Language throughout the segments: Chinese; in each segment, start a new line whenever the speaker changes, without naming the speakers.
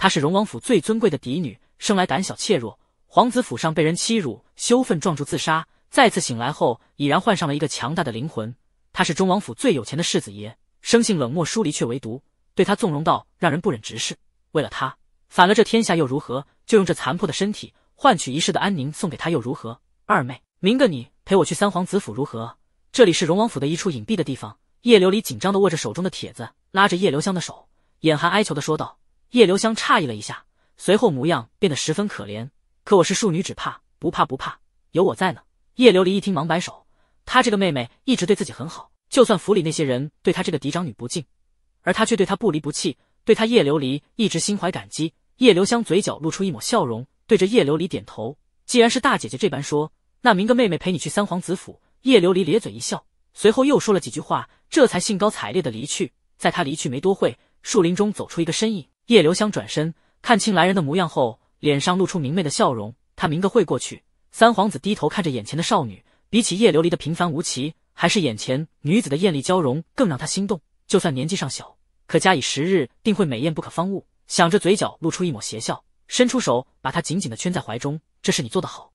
她是荣王府最尊贵的嫡女，生来胆小怯弱。皇子府上被人欺辱，羞愤撞柱自杀。再次醒来后，已然换上了一个强大的灵魂。她是中王府最有钱的世子爷，生性冷漠疏离却唯独对他纵容到让人不忍直视。为了他，反了这天下又如何？就用这残破的身体换取一世的安宁送给他又如何？二妹，明个你陪我去三皇子府如何？这里是荣王府的一处隐蔽的地方。叶琉璃紧张地握着手中的帖子，拉着叶留香的手，眼含哀求地说道。叶流香诧异了一下，随后模样变得十分可怜。可我是庶女，只怕不怕不怕，有我在呢。叶琉璃一听，忙摆手。她这个妹妹一直对自己很好，就算府里那些人对她这个嫡长女不敬，而她却对她不离不弃，对她叶琉璃一直心怀感激。叶留香嘴角露出一抹笑容，对着叶琉璃点头。既然是大姐姐这般说，那明个妹妹陪你去三皇子府。叶琉璃咧嘴一笑，随后又说了几句话，这才兴高采烈的离去。在她离去没多会，树林中走出一个身影。叶留香转身看清来人的模样后，脸上露出明媚的笑容。他明个会过去。三皇子低头看着眼前的少女，比起叶琉璃的平凡无奇，还是眼前女子的艳丽娇容更让他心动。就算年纪尚小，可加以时日，定会美艳不可方物。想着，嘴角露出一抹邪笑，伸出手把她紧紧的圈在怀中。这是你做的好，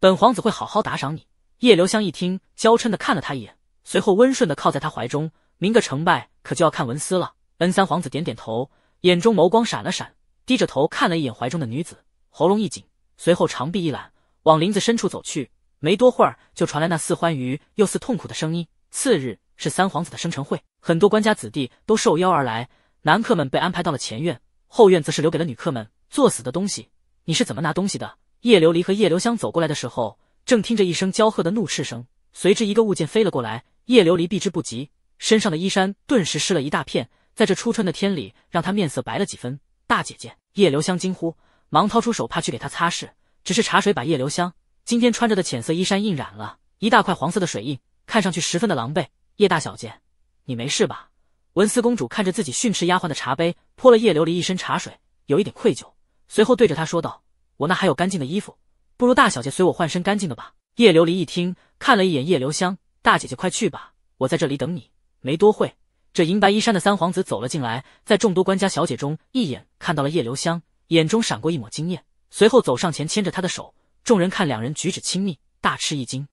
本皇子会好好打赏你。叶留香一听，娇嗔的看了他一眼，随后温顺的靠在他怀中。明个成败可就要看文思了。恩，三皇子点点头。眼中眸光闪了闪，低着头看了一眼怀中的女子，喉咙一紧，随后长臂一揽，往林子深处走去。没多会儿，就传来那似欢愉又似痛苦的声音。次日是三皇子的生辰会，很多官家子弟都受邀而来。男客们被安排到了前院，后院则是留给了女客们。作死的东西，你是怎么拿东西的？叶琉璃和叶留香走过来的时候，正听着一声娇喝的怒斥声，随之一个物件飞了过来。叶琉璃避之不及，身上的衣衫顿时湿了一大片。在这初春的天里，让她面色白了几分。大姐姐叶留香惊呼，忙掏出手帕去给她擦拭。只是茶水把叶留香今天穿着的浅色衣衫印染了一大块黄色的水印，看上去十分的狼狈。叶大小姐，你没事吧？文思公主看着自己训斥丫鬟的茶杯，泼了叶琉璃一身茶水，有一点愧疚，随后对着她说道：“我那还有干净的衣服，不如大小姐随我换身干净的吧？”叶琉璃一听，看了一眼叶留香，大姐姐快去吧，我在这里等你。没多会。这银白衣衫的三皇子走了进来，在众多官家小姐中一眼看到了叶留香，眼中闪过一抹惊艳，随后走上前牵着她的手。众人看两人举止亲密，大吃一惊。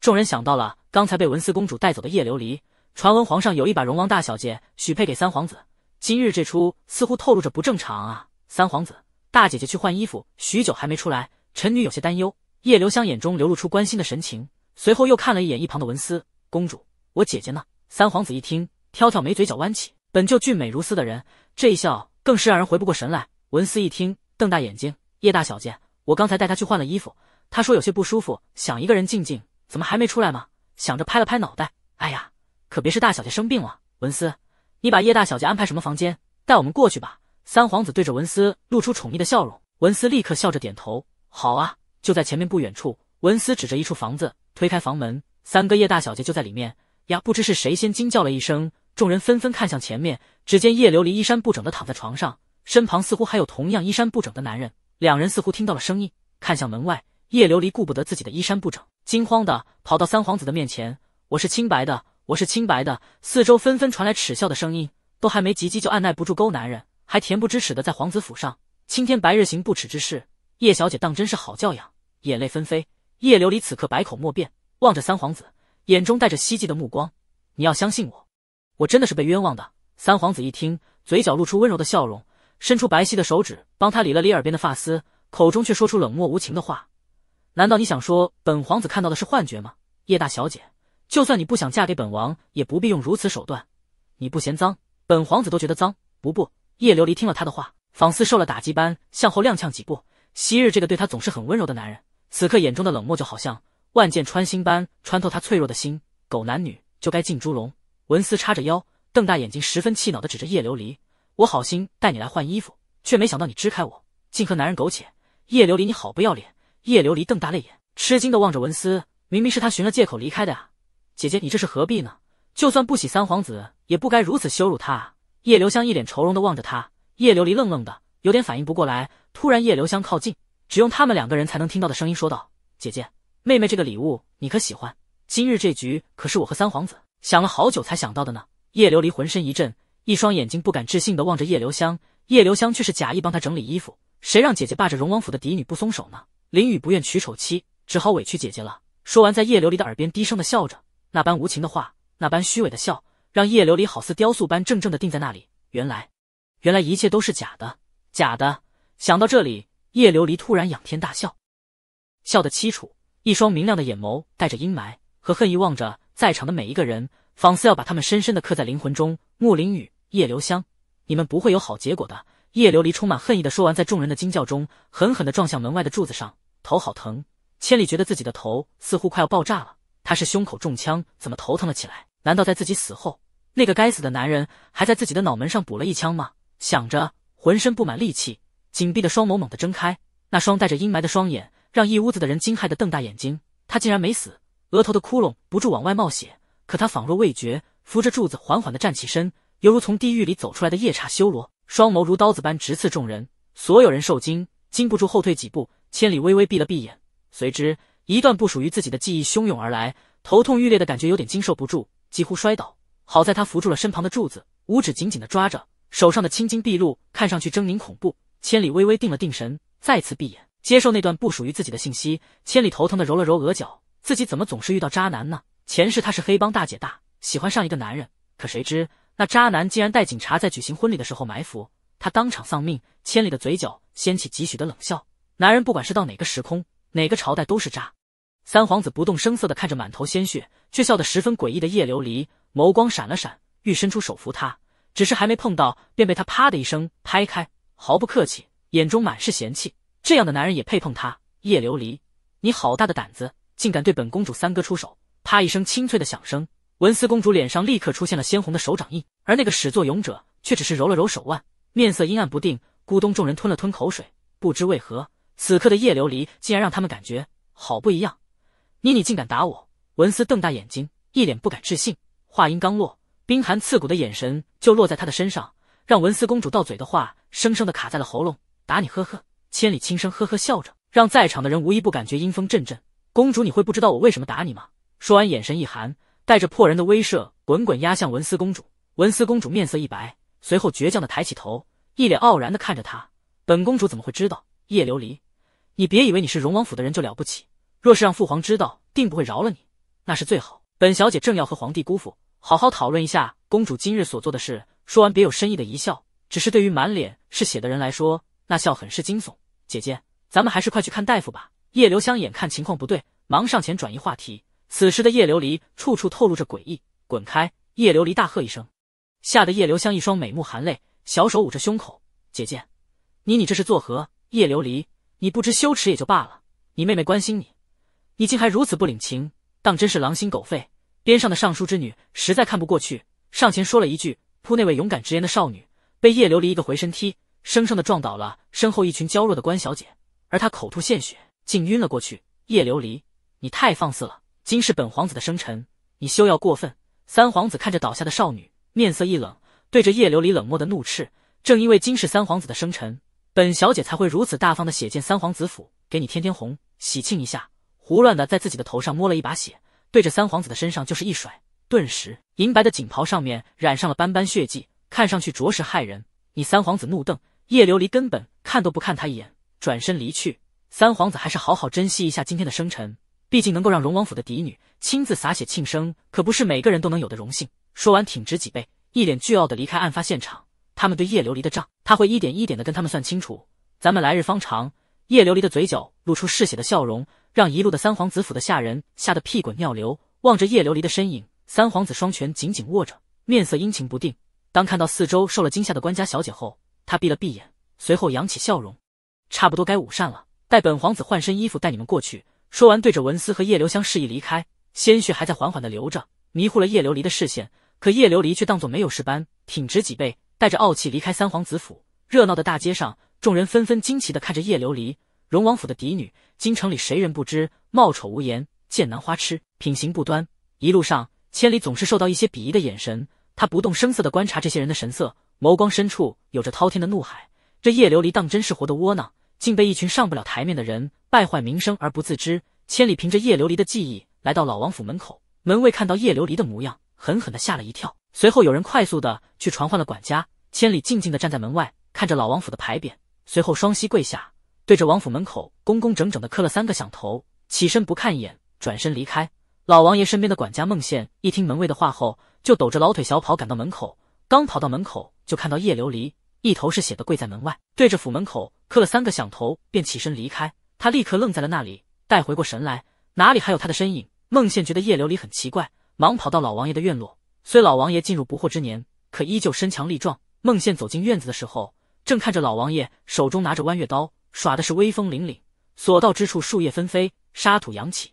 众人想到了刚才被文思公主带走的叶琉璃，传闻皇上有意把荣王大小姐许配给三皇子，今日这出似乎透露着不正常啊！三皇子，大姐姐去换衣服，许久还没出来，臣女有些担忧。叶留香眼中流露出关心的神情，随后又看了一眼一旁的文思公主，我姐姐呢？三皇子一听。挑挑眉，嘴角弯起，本就俊美如斯的人，这一笑更是让人回不过神来。文思一听，瞪大眼睛：“叶大小姐，我刚才带她去换了衣服，她说有些不舒服，想一个人静静，怎么还没出来吗？”想着，拍了拍脑袋：“哎呀，可别是大小姐生病了。”文思，你把叶大小姐安排什么房间，带我们过去吧。三皇子对着文思露出宠溺的笑容，文思立刻笑着点头：“好啊，就在前面不远处。”文思指着一处房子，推开房门，三哥叶大小姐就在里面呀！不知是谁先惊叫了一声。众人纷纷看向前面，只见叶琉璃衣衫不整的躺在床上，身旁似乎还有同样衣衫不整的男人。两人似乎听到了声音，看向门外。叶琉璃顾不得自己的衣衫不整，惊慌的跑到三皇子的面前：“我是清白的，我是清白的。”四周纷纷传来耻笑的声音：“都还没及笄就按耐不住勾男人，还恬不知耻的在皇子府上青天白日行不耻之事。”叶小姐当真是好教养。眼泪纷飞。叶琉璃此刻百口莫辩，望着三皇子，眼中带着希冀的目光：“你要相信我。”我真的是被冤枉的。三皇子一听，嘴角露出温柔的笑容，伸出白皙的手指帮他理了理耳边的发丝，口中却说出冷漠无情的话：“难道你想说本皇子看到的是幻觉吗？叶大小姐，就算你不想嫁给本王，也不必用如此手段。你不嫌脏，本皇子都觉得脏。”不不，叶琉璃听了他的话，仿似受了打击般向后踉跄几步。昔日这个对他总是很温柔的男人，此刻眼中的冷漠就好像万箭穿心般穿透他脆弱的心。狗男女就该进猪笼。文思叉着腰，瞪大眼睛，十分气恼地指着叶琉璃：“我好心带你来换衣服，却没想到你支开我，竟和男人苟且。”叶琉璃，你好不要脸！叶琉璃瞪大了眼，吃惊地望着文思，明明是他寻了借口离开的啊，姐姐，你这是何必呢？就算不喜三皇子，也不该如此羞辱他。叶流香一脸愁容地望着他，叶琉璃愣愣的，有点反应不过来。突然，叶流香靠近，只用他们两个人才能听到的声音说道：“姐姐，妹妹，这个礼物你可喜欢？今日这局可是我和三皇子。”想了好久才想到的呢。叶琉璃浑身一震，一双眼睛不敢置信的望着叶留香，叶留香却是假意帮他整理衣服。谁让姐姐霸着荣王府的嫡女不松手呢？林雨不愿娶丑妻，只好委屈姐姐了。说完，在叶琉璃的耳边低声的笑着，那般无情的话，那般虚伪的笑，让叶琉璃好似雕塑般怔怔的定在那里。原来，原来一切都是假的，假的。想到这里，叶琉璃突然仰天大笑，笑得凄楚，一双明亮的眼眸带着阴霾和恨意望着。在场的每一个人，仿似要把他们深深的刻在灵魂中。穆林雨、叶留香，你们不会有好结果的。叶琉璃充满恨意的说完，在众人的惊叫中，狠狠的撞向门外的柱子上，头好疼。千里觉得自己的头似乎快要爆炸了，他是胸口中枪，怎么头疼了起来？难道在自己死后，那个该死的男人还在自己的脑门上补了一枪吗？想着，浑身布满戾气，紧闭的双眸猛地睁开，那双带着阴霾的双眼，让一屋子的人惊骇的瞪大眼睛。他竟然没死！额头的窟窿不住往外冒血，可他仿若未觉，扶着柱子缓缓的站起身，犹如从地狱里走出来的夜叉修罗，双眸如刀子般直刺众人。所有人受惊，禁不住后退几步。千里微微闭了闭眼，随之一段不属于自己的记忆汹涌而来，头痛欲裂的感觉有点经受不住，几乎摔倒。好在他扶住了身旁的柱子，五指紧紧的抓着，手上的青筋毕露，看上去狰狞恐怖。千里微微定了定神，再次闭眼接受那段不属于自己的信息。千里头疼的揉了揉额角。自己怎么总是遇到渣男呢？前世她是黑帮大姐大，喜欢上一个男人，可谁知那渣男竟然带警察在举行婚礼的时候埋伏，她当场丧命。千里的嘴角掀起几许的冷笑，男人不管是到哪个时空，哪个朝代都是渣。三皇子不动声色地看着满头鲜血却笑得十分诡异的叶琉璃，眸光闪了闪，欲伸出手扶他，只是还没碰到，便被他啪的一声拍开，毫不客气，眼中满是嫌弃，这样的男人也配碰他？叶琉璃，你好大的胆子！竟敢对本公主三哥出手！啪一声清脆的响声，文思公主脸上立刻出现了鲜红的手掌印，而那个始作俑者却只是揉了揉手腕，面色阴暗不定。咕咚，众人吞了吞口水，不知为何，此刻的叶琉璃竟然让他们感觉好不一样。妮妮竟敢打我！文思瞪大眼睛，一脸不敢置信。话音刚落，冰寒刺骨的眼神就落在他的身上，让文思公主到嘴的话生生的卡在了喉咙。打你，呵呵，千里轻声呵呵笑着，让在场的人无一不感觉阴风阵阵。公主，你会不知道我为什么打你吗？说完，眼神一寒，带着破人的威慑，滚滚压向文思公主。文思公主面色一白，随后倔强的抬起头，一脸傲然的看着他。本公主怎么会知道？叶琉璃，你别以为你是荣王府的人就了不起，若是让父皇知道，定不会饶了你。那是最好。本小姐正要和皇帝姑父好好讨论一下公主今日所做的事。说完，别有深意的一笑。只是对于满脸是血的人来说，那笑很是惊悚。姐姐，咱们还是快去看大夫吧。叶流香眼看情况不对，忙上前转移话题。此时的叶琉璃处处透露着诡异。滚开！叶琉璃大喝一声，吓得叶流香一双美目含泪，小手捂着胸口：“姐姐，你你这是作何？”叶琉璃，你不知羞耻也就罢了，你妹妹关心你，你竟还如此不领情，当真是狼心狗肺。边上的尚书之女实在看不过去，上前说了一句：“扑那位勇敢直言的少女。”被叶琉璃一个回身踢，生生的撞倒了身后一群娇弱的关小姐，而她口吐鲜血。竟晕了过去。叶琉璃，你太放肆了！今是本皇子的生辰，你休要过分。三皇子看着倒下的少女，面色一冷，对着叶琉璃冷漠的怒斥：“正因为今是三皇子的生辰，本小姐才会如此大方的写进三皇子府，给你天天红喜庆一下。”胡乱的在自己的头上摸了一把血，对着三皇子的身上就是一甩，顿时银白的锦袍上面染上了斑斑血迹，看上去着实骇人。你三皇子怒瞪叶琉璃，根本看都不看他一眼，转身离去。三皇子还是好好珍惜一下今天的生辰，毕竟能够让龙王府的嫡女亲自洒血庆生，可不是每个人都能有的荣幸。说完，挺直脊背，一脸倨傲的离开案发现场。他们对叶琉璃的账，他会一点一点的跟他们算清楚。咱们来日方长。叶琉璃的嘴角露出嗜血的笑容，让一路的三皇子府的下人吓得屁滚尿流。望着叶琉璃的身影，三皇子双拳紧紧握着，面色阴晴不定。当看到四周受了惊吓的官家小姐后，他闭了闭眼，随后扬起笑容。差不多该午膳了。待本皇子换身衣服，带你们过去。说完，对着文思和叶流香示意离开。鲜血还在缓缓的流着，迷糊了叶琉璃的视线。可叶琉璃却当作没有事般，挺直脊背，带着傲气离开三皇子府。热闹的大街上，众人纷纷惊奇的看着叶琉璃，荣王府的嫡女，京城里谁人不知？貌丑无言，贱男花痴，品行不端。一路上，千里总是受到一些鄙夷的眼神。他不动声色的观察这些人的神色，眸光深处有着滔天的怒海。这叶琉璃当真是活的窝囊。竟被一群上不了台面的人败坏名声而不自知。千里凭着叶琉璃的记忆来到老王府门口，门卫看到叶琉璃的模样，狠狠的吓了一跳。随后有人快速的去传唤了管家。千里静静的站在门外，看着老王府的牌匾，随后双膝跪下，对着王府门口工工整整的磕了三个响头，起身不看一眼，转身离开。老王爷身边的管家孟宪一听门卫的话后，就抖着老腿小跑赶到门口，刚跑到门口就看到叶琉璃。一头是血的跪在门外，对着府门口磕了三个响头，便起身离开。他立刻愣在了那里，待回过神来，哪里还有他的身影？孟宪觉得叶流里很奇怪，忙跑到老王爷的院落。虽老王爷进入不惑之年，可依旧身强力壮。孟宪走进院子的时候，正看着老王爷手中拿着弯月刀，耍的是威风凛凛，所到之处树叶纷飞，沙土扬起，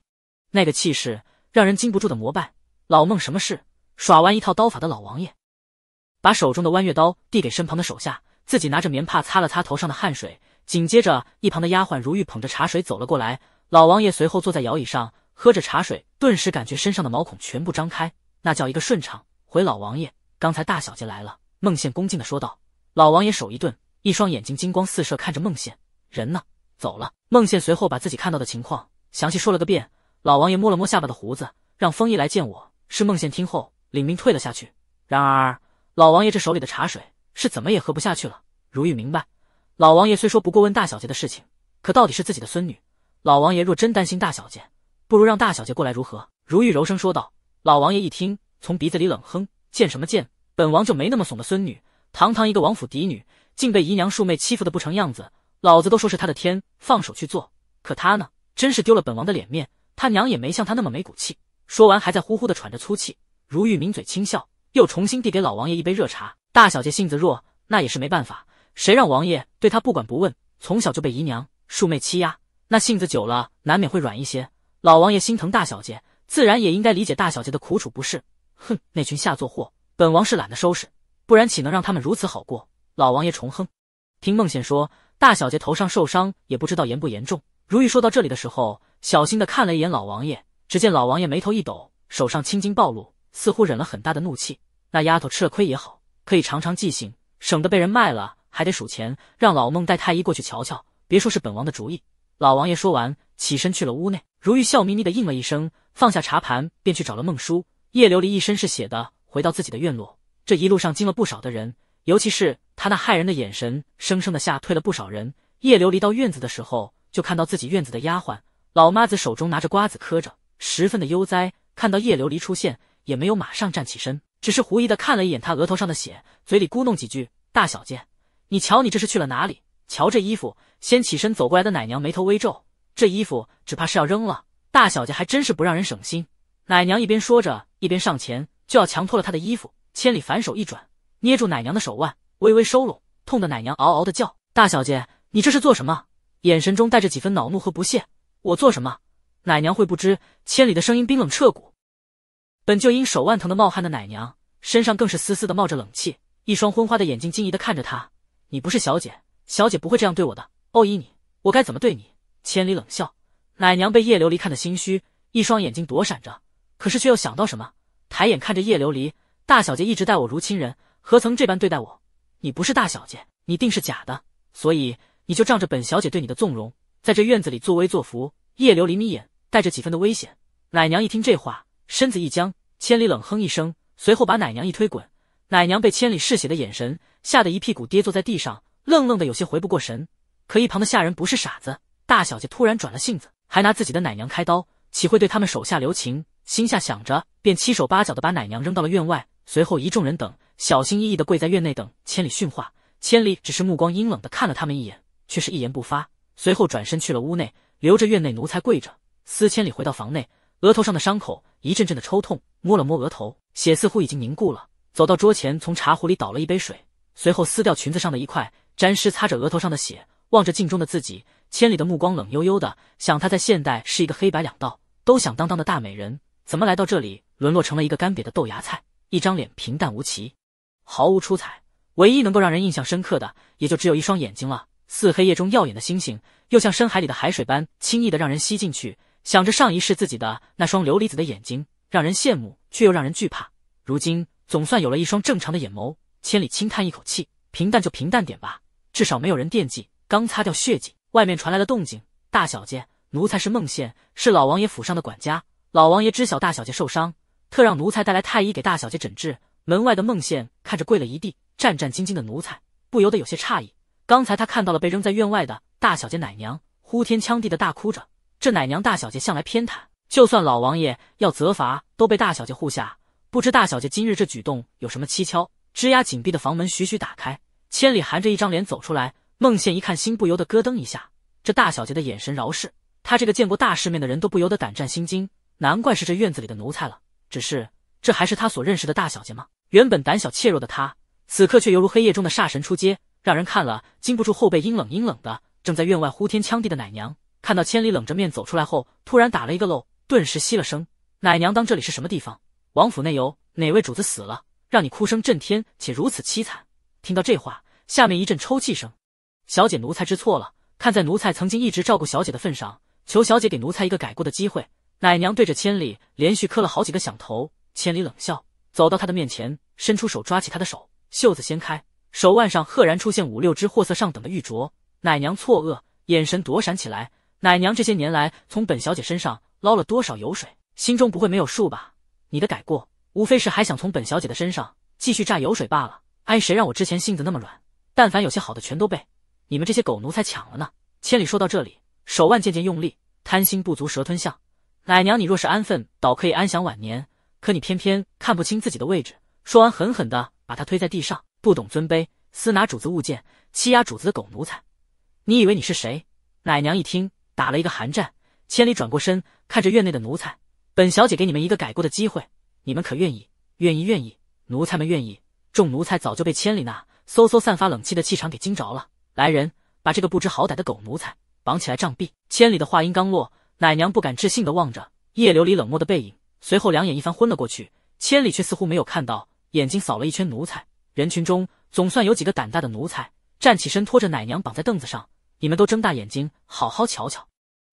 那个气势让人禁不住的膜拜。老孟什么事？耍完一套刀法的老王爷。把手中的弯月刀递给身旁的手下，自己拿着棉帕擦了擦头上的汗水。紧接着，一旁的丫鬟如玉捧着茶水走了过来。老王爷随后坐在摇椅上，喝着茶水，顿时感觉身上的毛孔全部张开，那叫一个顺畅。回老王爷，刚才大小姐来了。孟宪恭敬的说道。老王爷手一顿，一双眼睛金光四射，看着孟宪。人呢？走了。孟宪随后把自己看到的情况详细说了个遍。老王爷摸了摸下巴的胡子，让风一来见我。是孟宪听后领命退了下去。然而。老王爷这手里的茶水是怎么也喝不下去了。如玉明白，老王爷虽说不过问大小姐的事情，可到底是自己的孙女。老王爷若真担心大小姐，不如让大小姐过来如何？如玉柔声说道。老王爷一听，从鼻子里冷哼：“贱什么贱？本王就没那么怂的孙女。堂堂一个王府嫡女，竟被姨娘庶妹欺负的不成样子。老子都说是她的天，放手去做。可她呢，真是丢了本王的脸面。他娘也没像他那么没骨气。”说完，还在呼呼的喘着粗气。如玉抿嘴轻笑。又重新递给老王爷一杯热茶。大小姐性子弱，那也是没办法，谁让王爷对她不管不问，从小就被姨娘庶妹欺压，那性子久了难免会软一些。老王爷心疼大小姐，自然也应该理解大小姐的苦楚，不是？哼，那群下作货，本王是懒得收拾，不然岂能让他们如此好过？老王爷重哼。听孟显说，大小姐头上受伤，也不知道严不严重。如玉说到这里的时候，小心的看了一眼老王爷，只见老王爷眉头一抖，手上青筋暴露，似乎忍了很大的怒气。那丫头吃了亏也好，可以长长记性，省得被人卖了还得数钱。让老孟带太医过去瞧瞧。别说是本王的主意，老王爷说完，起身去了屋内。如玉笑眯眯的应了一声，放下茶盘，便去找了孟叔。叶琉璃一身是血的回到自己的院落，这一路上惊了不少的人，尤其是他那骇人的眼神，生生的吓退了不少人。叶琉璃到院子的时候，就看到自己院子的丫鬟老妈子手中拿着瓜子嗑着，十分的悠哉。看到叶琉璃出现，也没有马上站起身。只是狐疑地看了一眼他额头上的血，嘴里咕弄几句：“大小姐，你瞧你这是去了哪里？瞧这衣服。”先起身走过来的奶娘眉头微皱，这衣服只怕是要扔了。大小姐还真是不让人省心。奶娘一边说着，一边上前就要强脱了他的衣服。千里反手一转，捏住奶娘的手腕，微微收拢，痛得奶娘嗷嗷地叫：“大小姐，你这是做什么？”眼神中带着几分恼怒和不屑。我做什么，奶娘会不知？千里的声音冰冷彻骨。本就因手腕疼的冒汗的奶娘，身上更是丝丝的冒着冷气，一双昏花的眼睛惊疑的看着她：“你不是小姐，小姐不会这样对我的。”“哦，依你，我该怎么对你？”千里冷笑。奶娘被叶琉璃看得心虚，一双眼睛躲闪着，可是却又想到什么，抬眼看着叶琉璃：“大小姐一直待我如亲人，何曾这般对待我？你不是大小姐，你定是假的，所以你就仗着本小姐对你的纵容，在这院子里作威作福。”叶琉璃眯眼，带着几分的危险。奶娘一听这话。身子一僵，千里冷哼一声，随后把奶娘一推，滚。奶娘被千里嗜血的眼神吓得一屁股跌坐在地上，愣愣的有些回不过神。可一旁的下人不是傻子，大小姐突然转了性子，还拿自己的奶娘开刀，岂会对他们手下留情？心下想着，便七手八脚的把奶娘扔到了院外。随后一众人等小心翼翼的跪在院内等千里训话。千里只是目光阴冷的看了他们一眼，却是一言不发。随后转身去了屋内，留着院内奴才跪着。司千里回到房内，额头上的伤口。一阵阵的抽痛，摸了摸额头，血似乎已经凝固了。走到桌前，从茶壶里倒了一杯水，随后撕掉裙子上的一块，沾湿擦着额头上的血，望着镜中的自己。千里的目光冷悠悠的，想他在现代是一个黑白两道都响当当的大美人，怎么来到这里，沦落成了一个干瘪的豆芽菜？一张脸平淡无奇，毫无出彩，唯一能够让人印象深刻的，也就只有一双眼睛了，似黑夜中耀眼的星星，又像深海里的海水般轻易的让人吸进去。想着上一世自己的那双琉璃子的眼睛，让人羡慕却又让人惧怕。如今总算有了一双正常的眼眸，千里轻叹一口气，平淡就平淡点吧，至少没有人惦记。刚擦掉血迹，外面传来了动静。大小姐，奴才是孟宪，是老王爷府上的管家。老王爷知晓大小姐受伤，特让奴才带来太医给大小姐诊治。门外的孟宪看着跪了一地、战战兢兢的奴才，不由得有些诧异。刚才他看到了被扔在院外的大小姐奶娘，呼天抢地的大哭着。这奶娘大小姐向来偏袒，就算老王爷要责罚，都被大小姐护下。不知大小姐今日这举动有什么蹊跷？吱呀紧闭的房门徐徐打开，千里含着一张脸走出来。孟宪一看，心不由得咯噔一下。这大小姐的眼神饶是他这个见过大世面的人都不由得胆战心惊，难怪是这院子里的奴才了。只是这还是他所认识的大小姐吗？原本胆小怯弱的他，此刻却犹如黑夜中的煞神出街，让人看了禁不住后背阴冷阴冷的。正在院外呼天抢地的奶娘。看到千里冷着面走出来后，突然打了一个漏，顿时吸了声。奶娘，当这里是什么地方？王府内有哪位主子死了，让你哭声震天且如此凄惨？听到这话，下面一阵抽泣声。小姐，奴才知错了。看在奴才曾经一直照顾小姐的份上，求小姐给奴才一个改过的机会。奶娘对着千里连续磕了好几个响头。千里冷笑，走到他的面前，伸出手抓起他的手，袖子掀开，手腕上赫然出现五六只货色上等的玉镯。奶娘错愕，眼神躲闪起来。奶娘这些年来从本小姐身上捞了多少油水，心中不会没有数吧？你的改过，无非是还想从本小姐的身上继续榨油水罢了。哎，谁让我之前性子那么软，但凡有些好的全都被你们这些狗奴才抢了呢？千里说到这里，手腕渐渐用力，贪心不足蛇吞象。奶娘，你若是安分，倒可以安享晚年，可你偏偏看不清自己的位置。说完，狠狠的把他推在地上，不懂尊卑，私拿主子物件，欺压主子的狗奴才，你以为你是谁？奶娘一听。打了一个寒战，千里转过身，看着院内的奴才，本小姐给你们一个改过的机会，你们可愿意？愿意愿意，奴才们愿意。众奴才早就被千里那嗖嗖散发冷气的气场给惊着了。来人，把这个不知好歹的狗奴才绑起来杖毙！千里的话音刚落，奶娘不敢置信的望着叶琉璃冷漠的背影，随后两眼一翻昏了过去。千里却似乎没有看到，眼睛扫了一圈奴才，人群中总算有几个胆大的奴才站起身，拖着奶娘绑在凳子上。你们都睁大眼睛，好好瞧瞧，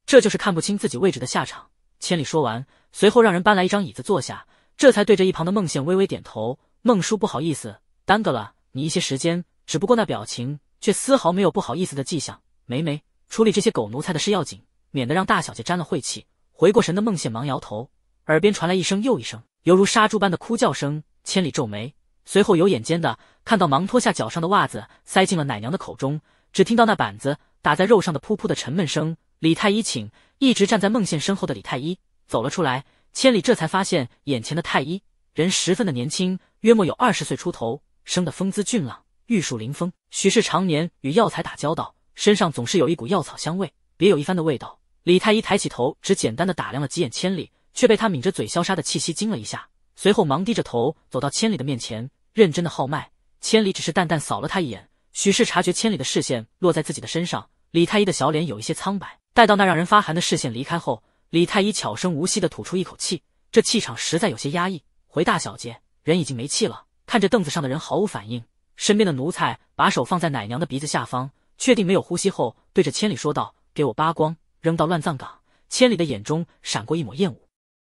这就是看不清自己位置的下场。千里说完，随后让人搬来一张椅子坐下，这才对着一旁的孟宪微微点头。孟叔不好意思耽搁了你一些时间，只不过那表情却丝毫没有不好意思的迹象。梅梅处理这些狗奴才的事要紧，免得让大小姐沾了晦气。回过神的孟宪忙摇头，耳边传来一声又一声犹如杀猪般的哭叫声。千里皱眉，随后有眼尖的看到，忙脱下脚上的袜子塞进了奶娘的口中。只听到那板子。打在肉上的噗噗的沉闷声，李太医请。一直站在孟宪身后的李太医走了出来，千里这才发现眼前的太医人十分的年轻，约莫有二十岁出头，生得风姿俊朗，玉树临风。许是常年与药材打交道，身上总是有一股药草香味，别有一番的味道。李太医抬起头，只简单的打量了几眼千里，却被他抿着嘴消杀的气息惊了一下，随后忙低着头走到千里的面前，认真的号脉。千里只是淡淡扫了他一眼。许氏察觉千里的视线落在自己的身上，李太医的小脸有一些苍白。待到那让人发寒的视线离开后，李太医悄声无息的吐出一口气，这气场实在有些压抑。回大小姐，人已经没气了。看着凳子上的人毫无反应，身边的奴才把手放在奶娘的鼻子下方，确定没有呼吸后，对着千里说道：“给我扒光，扔到乱葬岗。”千里的眼中闪过一抹厌恶。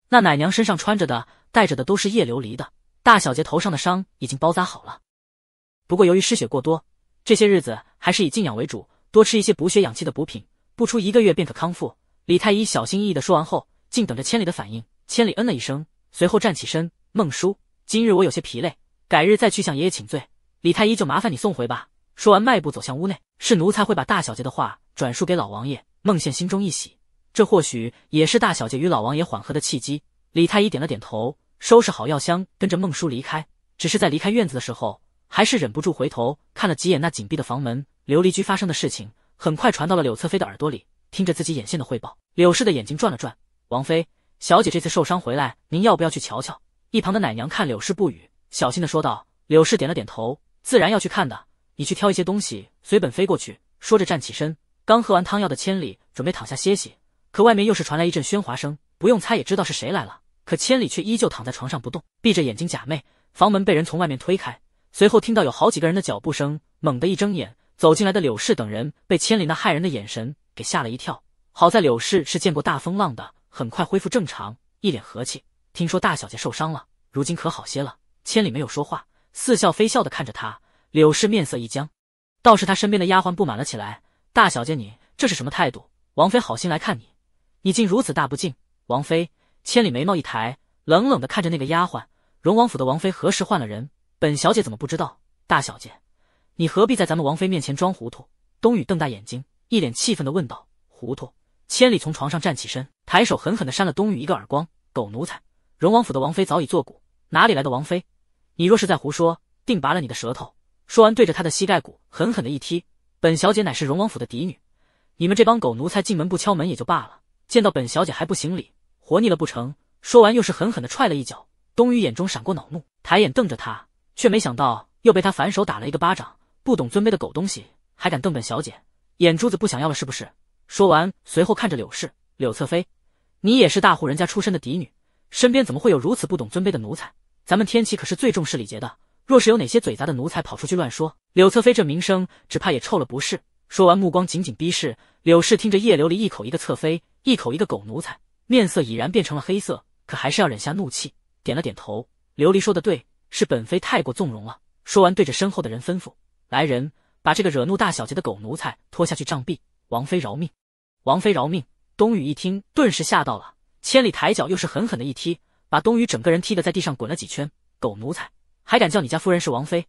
那奶娘身上穿着的、戴着的都是叶琉璃的。大小姐头上的伤已经包扎好了，不过由于失血过多。这些日子还是以静养为主，多吃一些补血养气的补品，不出一个月便可康复。李太医小心翼翼地说完后，静等着千里的反应。千里嗯了一声，随后站起身。孟叔，今日我有些疲累，改日再去向爷爷请罪。李太医就麻烦你送回吧。说完，迈步走向屋内。是奴才会把大小姐的话转述给老王爷。孟宪心中一喜，这或许也是大小姐与老王爷缓和的契机。李太医点了点头，收拾好药箱，跟着孟叔离开。只是在离开院子的时候。还是忍不住回头看了几眼那紧闭的房门。琉璃居发生的事情很快传到了柳侧妃的耳朵里，听着自己眼线的汇报，柳氏的眼睛转了转。王妃、小姐这次受伤回来，您要不要去瞧瞧？一旁的奶娘看柳氏不语，小心的说道。柳氏点了点头，自然要去看的。你去挑一些东西，随本妃过去。说着站起身，刚喝完汤药的千里准备躺下歇息，可外面又是传来一阵喧哗声。不用猜也知道是谁来了，可千里却依旧躺在床上不动，闭着眼睛假寐。房门被人从外面推开。随后听到有好几个人的脚步声，猛地一睁眼，走进来的柳氏等人被千里那骇人的眼神给吓了一跳。好在柳氏是见过大风浪的，很快恢复正常，一脸和气。听说大小姐受伤了，如今可好些了？千里没有说话，似笑非笑的看着他。柳氏面色一僵，倒是他身边的丫鬟不满了起来：“大小姐，你这是什么态度？王妃好心来看你，你竟如此大不敬！”王妃，千里眉毛一抬，冷冷的看着那个丫鬟。荣王府的王妃何时换了人？本小姐怎么不知道？大小姐，你何必在咱们王妃面前装糊涂？冬雨瞪大眼睛，一脸气愤地问道：“糊涂！”千里从床上站起身，抬手狠狠地扇了冬雨一个耳光。狗奴才！荣王府的王妃早已作古，哪里来的王妃？你若是在胡说，定拔了你的舌头！说完，对着他的膝盖骨狠狠地一踢。本小姐乃是荣王府的嫡女，你们这帮狗奴才进门不敲门也就罢了，见到本小姐还不行礼，活腻了不成？说完，又是狠狠地踹了一脚。冬雨眼中闪过恼怒，抬眼瞪着他。却没想到又被他反手打了一个巴掌，不懂尊卑的狗东西还敢瞪本小姐，眼珠子不想要了是不是？说完，随后看着柳氏、柳侧妃，你也是大户人家出身的嫡女，身边怎么会有如此不懂尊卑的奴才？咱们天启可是最重视礼节的，若是有哪些嘴杂的奴才跑出去乱说，柳侧妃这名声只怕也臭了不是？说完，目光紧紧逼视柳氏，听着叶琉璃一口一个侧妃，一口一个狗奴才，面色已然变成了黑色，可还是要忍下怒气，点了点头。琉璃说的对。是本妃太过纵容了。说完，对着身后的人吩咐：“来人，把这个惹怒大小姐的狗奴才拖下去杖毙！王妃饶命，王妃饶命！”冬雨一听，顿时吓到了。千里抬脚，又是狠狠的一踢，把冬雨整个人踢得在地上滚了几圈。狗奴才，还敢叫你家夫人是王妃？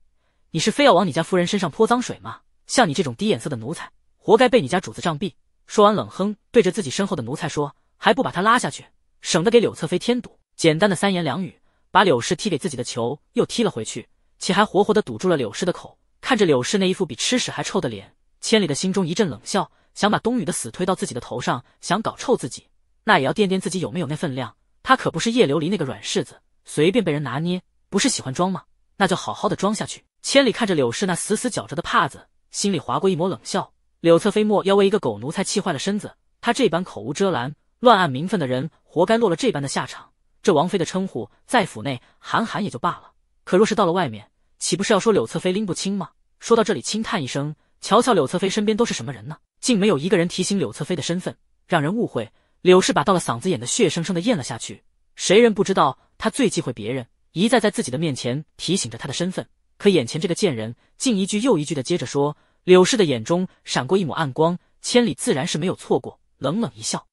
你是非要往你家夫人身上泼脏水吗？像你这种低眼色的奴才，活该被你家主子杖毙！说完，冷哼，对着自己身后的奴才说：“还不把他拉下去，省得给柳侧妃添堵。”简单的三言两语。把柳氏踢给自己的球又踢了回去，且还活活的堵住了柳氏的口。看着柳氏那一副比吃屎还臭的脸，千里的心中一阵冷笑。想把冬雨的死推到自己的头上，想搞臭自己，那也要掂掂自己有没有那份量。他可不是叶琉璃那个软柿子，随便被人拿捏。不是喜欢装吗？那就好好的装下去。千里看着柳氏那死死绞着的帕子，心里划过一抹冷笑。柳侧妃莫要为一个狗奴才气坏了身子。他这般口无遮拦、乱按名分的人，活该落了这般的下场。这王妃的称呼在府内喊喊也就罢了，可若是到了外面，岂不是要说柳侧妃拎不清吗？说到这里，轻叹一声，瞧瞧柳侧妃身边都是什么人呢？竟没有一个人提醒柳侧妃的身份，让人误会。柳氏把到了嗓子眼的血生生的咽了下去，谁人不知道他最忌讳别人一再在自己的面前提醒着他的身份？可眼前这个贱人，竟一句又一句的接着说。柳氏的眼中闪过一抹暗光，千里自然是没有错过，冷冷一笑：“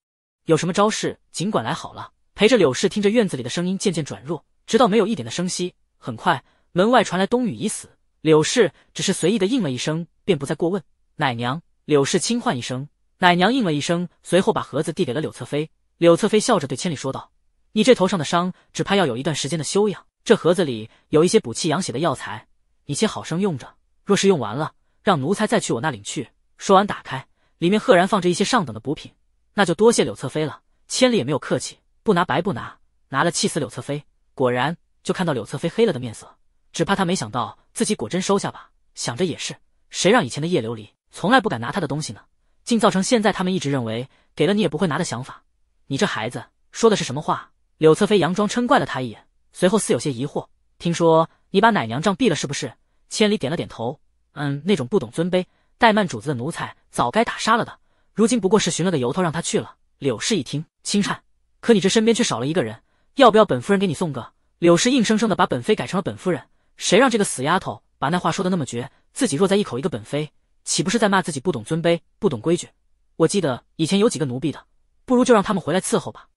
有什么招式，尽管来好了。”陪着柳氏听着院子里的声音渐渐转弱，直到没有一点的声息。很快，门外传来冬雨已死。柳氏只是随意的应了一声，便不再过问。奶娘，柳氏轻唤一声，奶娘应了一声，随后把盒子递给了柳侧妃。柳侧妃笑着对千里说道：“你这头上的伤，只怕要有一段时间的休养。这盒子里有一些补气养血的药材，你且好生用着。若是用完了，让奴才再去我那领去。”说完，打开里面赫然放着一些上等的补品。那就多谢柳侧妃了。千里也没有客气。不拿白不拿，拿了气死柳侧妃。果然，就看到柳侧妃黑了的面色，只怕他没想到自己果真收下吧？想着也是，谁让以前的叶琉璃从来不敢拿他的东西呢？竟造成现在他们一直认为给了你也不会拿的想法。你这孩子说的是什么话？柳侧妃佯装嗔怪了他一眼，随后似有些疑惑：“听说你把奶娘杖毙了，是不是？”千里点了点头：“嗯，那种不懂尊卑、怠慢主子的奴才，早该打杀了的。如今不过是寻了个由头让他去了。”柳氏一听，轻颤。可你这身边却少了一个人，要不要本夫人给你送个？柳氏硬生生的把本妃改成了本夫人，谁让这个死丫头把那话说的那么绝？自己若再一口一个本妃，岂不是在骂自己不懂尊卑、不懂规矩？我记得以前有几个奴婢的，不如就让他们回来伺候吧。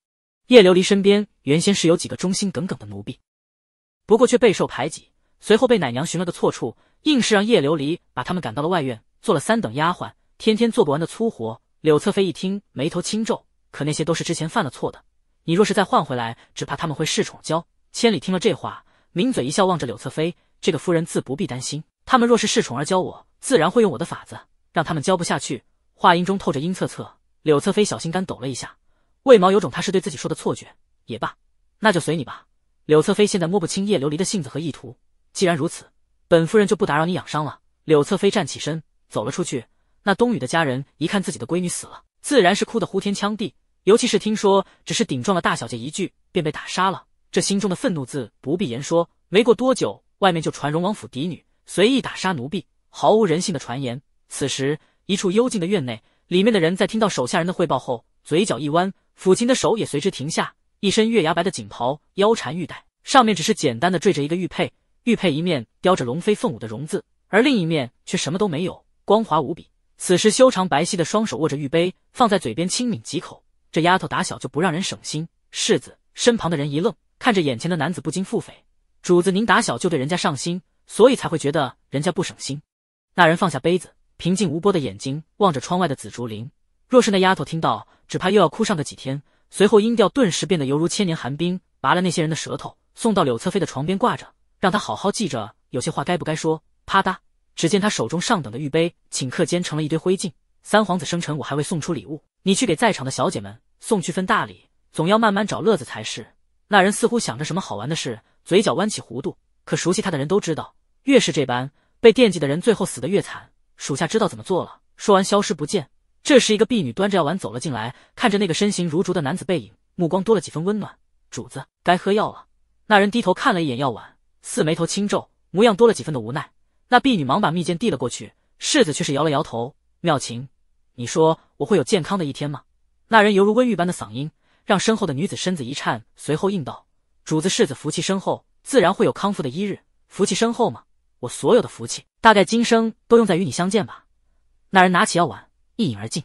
叶琉璃身边原先是有几个忠心耿耿的奴婢，不过却备受排挤，随后被奶娘寻了个错处，硬是让叶琉璃把他们赶到了外院，做了三等丫鬟，天天做不完的粗活。柳侧妃一听，眉头轻皱。可那些都是之前犯了错的。你若是再换回来，只怕他们会恃宠骄。”千里听了这话，抿嘴一笑，望着柳侧妃：“这个夫人自不必担心，他们若是恃宠而教我，自然会用我的法子，让他们教不下去。”话音中透着阴恻恻。柳侧妃小心肝抖了一下，为毛有种他是对自己说的错觉？也罢，那就随你吧。柳侧妃现在摸不清叶琉璃的性子和意图，既然如此，本夫人就不打扰你养伤了。柳侧妃站起身，走了出去。那冬雨的家人一看自己的闺女死了，自然是哭得呼天抢地。尤其是听说只是顶撞了大小姐一句，便被打杀了，这心中的愤怒字不必言说。没过多久，外面就传荣王府嫡女随意打杀奴婢，毫无人性的传言。此时，一处幽静的院内，里面的人在听到手下人的汇报后，嘴角一弯，抚琴的手也随之停下。一身月牙白的锦袍，腰缠玉带，上面只是简单的缀着一个玉佩。玉佩一面雕着龙飞凤舞的“荣”字，而另一面却什么都没有，光滑无比。此时，修长白皙的双手握着玉杯，放在嘴边轻抿几口。这丫头打小就不让人省心。世子身旁的人一愣，看着眼前的男子不禁腹诽：“主子您打小就对人家上心，所以才会觉得人家不省心。”那人放下杯子，平静无波的眼睛望着窗外的紫竹林。若是那丫头听到，只怕又要哭上个几天。随后音调顿时变得犹如千年寒冰，拔了那些人的舌头，送到柳侧妃的床边挂着，让她好好记着有些话该不该说。啪嗒，只见他手中上等的玉杯顷刻间成了一堆灰烬。三皇子生辰我还未送出礼物，你去给在场的小姐们。送去份大礼，总要慢慢找乐子才是。那人似乎想着什么好玩的事，嘴角弯起弧度。可熟悉他的人都知道，越是这般被惦记的人，最后死的越惨。属下知道怎么做了。说完，消失不见。这时，一个婢女端着药碗走了进来，看着那个身形如竹的男子背影，目光多了几分温暖。主子，该喝药了。那人低头看了一眼药碗，似眉头轻皱，模样多了几分的无奈。那婢女忙把蜜饯递了过去，世子却是摇了摇头。妙琴，你说我会有健康的一天吗？那人犹如温玉般的嗓音，让身后的女子身子一颤，随后应道：“主子世子福气深厚，自然会有康复的一日。福气深厚吗？我所有的福气，大概今生都用在与你相见吧。”那人拿起药碗，一饮而尽。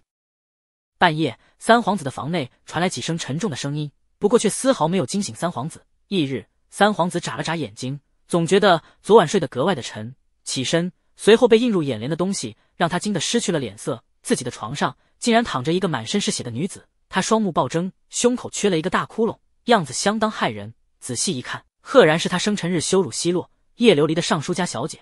半夜，三皇子的房内传来几声沉重的声音，不过却丝毫没有惊醒三皇子。翌日，三皇子眨了眨眼睛，总觉得昨晚睡得格外的沉。起身，随后被映入眼帘的东西，让他惊得失去了脸色。自己的床上竟然躺着一个满身是血的女子，她双目暴睁，胸口缺了一个大窟窿，样子相当骇人。仔细一看，赫然是她生辰日羞辱奚落叶琉璃的尚书家小姐，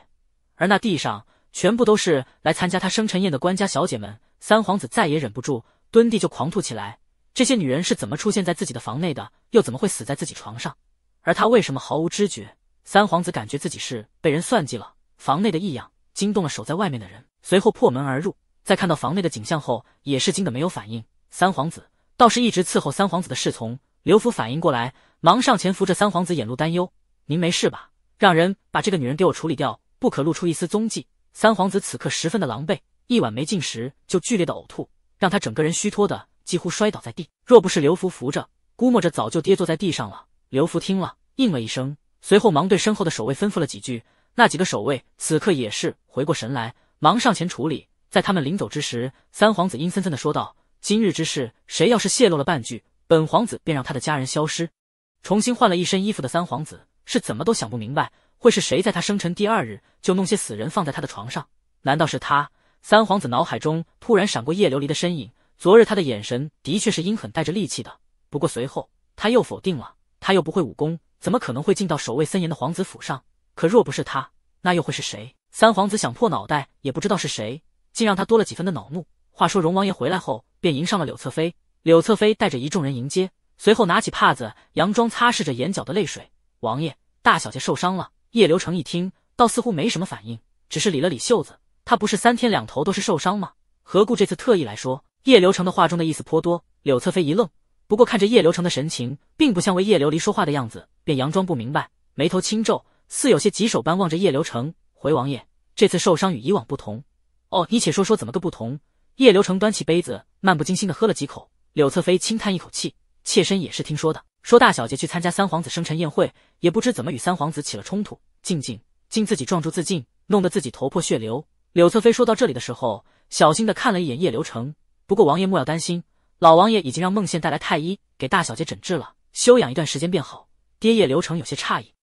而那地上全部都是来参加她生辰宴的官家小姐们。三皇子再也忍不住，蹲地就狂吐起来。这些女人是怎么出现在自己的房内的？又怎么会死在自己床上？而他为什么毫无知觉？三皇子感觉自己是被人算计了。房内的异样惊动了守在外面的人，随后破门而入。在看到房内的景象后，也是惊得没有反应。三皇子倒是一直伺候三皇子的侍从刘福反应过来，忙上前扶着三皇子，眼露担忧：“您没事吧？”“让人把这个女人给我处理掉，不可露出一丝踪迹。”三皇子此刻十分的狼狈，一晚没进食就剧烈的呕吐，让他整个人虚脱的几乎摔倒在地。若不是刘福扶着，估摸着早就跌坐在地上了。刘福听了，应了一声，随后忙对身后的守卫吩咐了几句。那几个守卫此刻也是回过神来，忙上前处理。在他们临走之时，三皇子阴森森的说道：“今日之事，谁要是泄露了半句，本皇子便让他的家人消失。”重新换了一身衣服的三皇子是怎么都想不明白，会是谁在他生辰第二日就弄些死人放在他的床上？难道是他？三皇子脑海中突然闪过叶琉璃的身影，昨日他的眼神的确是阴狠，带着戾气的。不过随后他又否定了，他又不会武功，怎么可能会进到守卫森严的皇子府上？可若不是他，那又会是谁？三皇子想破脑袋也不知道是谁。竟让他多了几分的恼怒。话说，荣王爷回来后便迎上了柳侧妃，柳侧妃带着一众人迎接，随后拿起帕子，佯装擦拭着眼角的泪水。王爷，大小姐受伤了。叶流成一听，倒似乎没什么反应，只是理了理袖子。他不是三天两头都是受伤吗？何故这次特意来说？叶流成的话中的意思颇多。柳侧妃一愣，不过看着叶流成的神情，并不像为叶琉璃说话的样子，便佯装不明白，眉头轻皱，似有些棘手般望着叶流成。回王爷，这次受伤与以往不同。哦，你且说说怎么个不同？叶流成端起杯子，漫不经心的喝了几口。柳侧妃轻叹一口气，妾身也是听说的，说大小姐去参加三皇子生辰宴会，也不知怎么与三皇子起了冲突，静静竟自己撞柱自尽，弄得自己头破血流。柳侧妃说到这里的时候，小心的看了一眼叶流成。不过王爷莫要担心，老王爷已经让孟宪带来太医给大小姐诊治了，休养一段时间便好。爹叶流成有些诧异，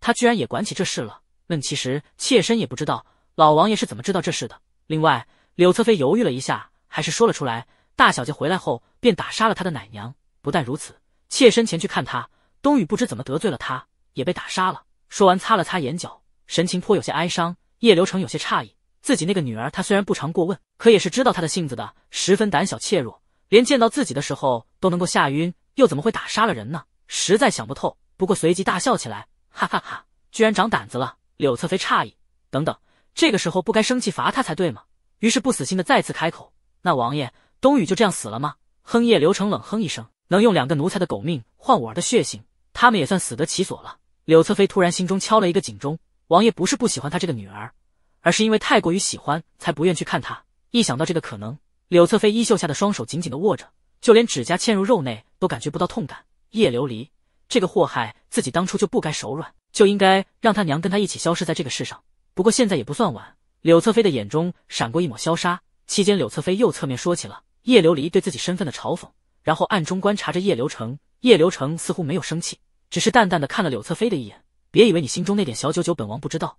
他居然也管起这事了。问其实妾身也不知道老王爷是怎么知道这事的。另外，柳侧妃犹豫了一下，还是说了出来。大小姐回来后，便打杀了她的奶娘。不但如此，妾身前去看她，冬雨不知怎么得罪了她，也被打杀了。说完，擦了擦眼角，神情颇有些哀伤。叶流成有些诧异，自己那个女儿，他虽然不常过问，可也是知道她的性子的，十分胆小怯弱，连见到自己的时候都能够吓晕，又怎么会打杀了人呢？实在想不透。不过随即大笑起来，哈哈哈，居然长胆子了！柳侧妃诧异，等等。这个时候不该生气罚他才对吗？于是不死心的再次开口：“那王爷，冬雨就这样死了吗？”哼，叶流成冷哼一声：“能用两个奴才的狗命换我儿的血性，他们也算死得其所了。”柳侧妃突然心中敲了一个警钟：王爷不是不喜欢他这个女儿，而是因为太过于喜欢，才不愿去看他。一想到这个可能，柳侧妃衣袖下的双手紧紧的握着，就连指甲嵌入肉内都感觉不到痛感。叶琉璃这个祸害，自己当初就不该手软，就应该让他娘跟他一起消失在这个世上。不过现在也不算晚。柳侧妃的眼中闪过一抹消杀。期间，柳侧妃又侧面说起了叶琉璃对自己身份的嘲讽，然后暗中观察着叶流城。叶流城似乎没有生气，只是淡淡的看了柳侧妃的一眼。别以为你心中那点小九九，本王不知道。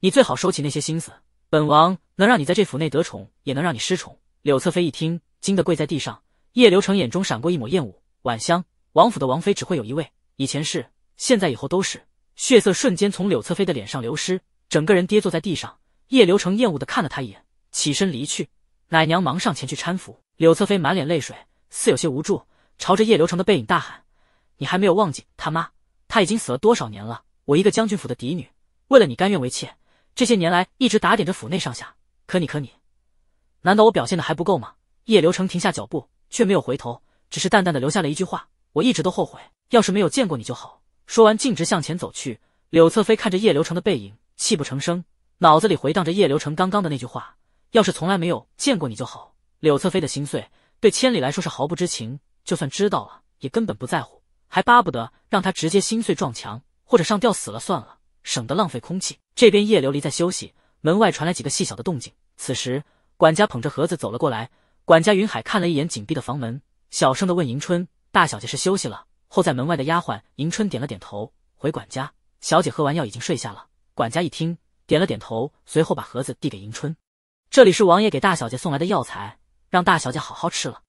你最好收起那些心思。本王能让你在这府内得宠，也能让你失宠。柳侧妃一听，惊得跪在地上。叶流城眼中闪过一抹厌恶。晚香王府的王妃只会有一位，以前是，现在以后都是。血色瞬间从柳侧妃的脸上流失。整个人跌坐在地上，叶流成厌恶的看了他一眼，起身离去。奶娘忙上前去搀扶，柳侧妃满脸泪水，似有些无助，朝着叶流成的背影大喊：“你还没有忘记他妈？他已经死了多少年了？我一个将军府的嫡女，为了你甘愿为妾，这些年来一直打点着府内上下。可你，可你，难道我表现的还不够吗？”叶流成停下脚步，却没有回头，只是淡淡的留下了一句话：“我一直都后悔，要是没有见过你就好。”说完，径直向前走去。柳侧妃看着叶流成的背影。泣不成声，脑子里回荡着叶流成刚刚的那句话：“要是从来没有见过你就好。”柳侧妃的心碎，对千里来说是毫不知情，就算知道了，也根本不在乎，还巴不得让他直接心碎撞墙，或者上吊死了算了，省得浪费空气。这边叶琉璃在休息，门外传来几个细小的动静。此时，管家捧着盒子走了过来。管家云海看了一眼紧闭的房门，小声的问迎春：“大小姐是休息了？”候在门外的丫鬟迎春点了点头，回管家：“小姐喝完药已经睡下了。”管家一听，点了点头，随后把盒子递给迎春，这里是王爷给大小姐送来的药材，让大小姐好好吃了。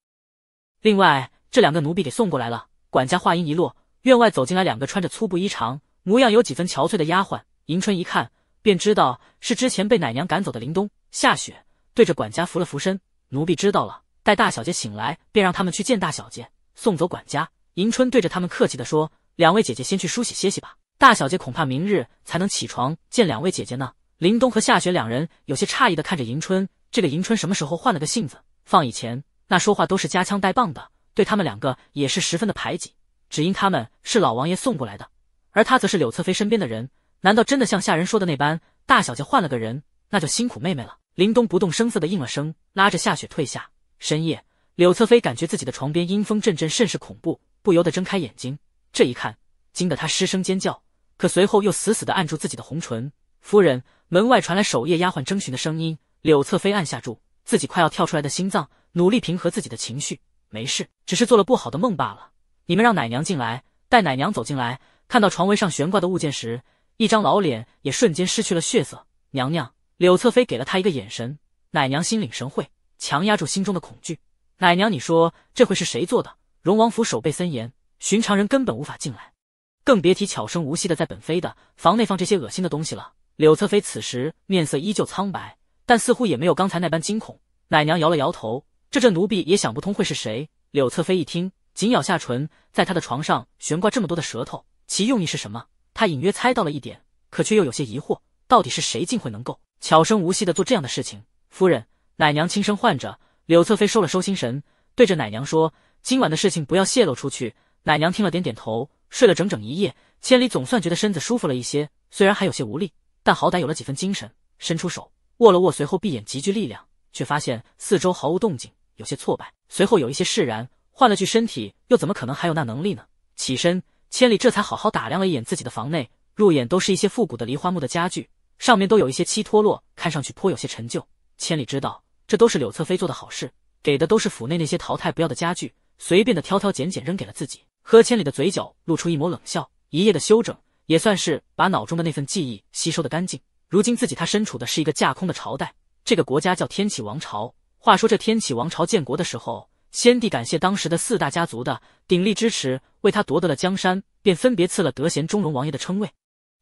另外，这两个奴婢给送过来了。管家话音一落，院外走进来两个穿着粗布衣裳、模样有几分憔悴的丫鬟。迎春一看，便知道是之前被奶娘赶走的林东。夏雪，对着管家扶了扶身，奴婢知道了。待大小姐醒来，便让他们去见大小姐。送走管家，迎春对着他们客气的说：“两位姐姐先去梳洗歇息吧。”大小姐恐怕明日才能起床见两位姐姐呢。林东和夏雪两人有些诧异的看着迎春，这个迎春什么时候换了个性子？放以前，那说话都是夹枪带棒的，对他们两个也是十分的排挤。只因他们是老王爷送过来的，而他则是柳侧妃身边的人。难道真的像下人说的那般，大小姐换了个人？那就辛苦妹妹了。林东不动声色的应了声，拉着夏雪退下。深夜，柳侧妃感觉自己的床边阴风阵阵，甚是恐怖，不由得睁开眼睛。这一看，惊得她失声尖叫。可随后又死死地按住自己的红唇。夫人，门外传来守夜丫鬟征询的声音。柳侧妃按下住自己快要跳出来的心脏，努力平和自己的情绪。没事，只是做了不好的梦罢了。你们让奶娘进来。待奶娘走进来，看到床围上悬挂的物件时，一张老脸也瞬间失去了血色。娘娘，柳侧妃给了她一个眼神，奶娘心领神会，强压住心中的恐惧。奶娘，你说这会是谁做的？荣王府守备森严，寻常人根本无法进来。更别提悄声无息的在本妃的房内放这些恶心的东西了。柳侧妃此时面色依旧苍白，但似乎也没有刚才那般惊恐。奶娘摇了摇头，这这奴婢也想不通会是谁。柳侧妃一听，紧咬下唇，在她的床上悬挂这么多的舌头，其用意是什么？她隐约猜到了一点，可却又有些疑惑，到底是谁竟会能够悄声无息的做这样的事情？夫人，奶娘轻声唤着。柳侧妃收了收心神，对着奶娘说：“今晚的事情不要泄露出去。”奶娘听了，点点头。睡了整整一夜，千里总算觉得身子舒服了一些，虽然还有些无力，但好歹有了几分精神。伸出手握了握，随后闭眼集聚力量，却发现四周毫无动静，有些挫败。随后有一些释然，换了具身体，又怎么可能还有那能力呢？起身，千里这才好好打量了一眼自己的房内，入眼都是一些复古的梨花木的家具，上面都有一些漆脱落，看上去颇有些陈旧。千里知道，这都是柳侧妃做的好事，给的都是府内那些淘汰不要的家具，随便的挑挑拣拣扔给了自己。何千里的嘴角露出一抹冷笑。一夜的休整，也算是把脑中的那份记忆吸收的干净。如今自己他身处的是一个架空的朝代，这个国家叫天启王朝。话说这天启王朝建国的时候，先帝感谢当时的四大家族的鼎力支持，为他夺得了江山，便分别赐了德贤、中荣王爷的称谓，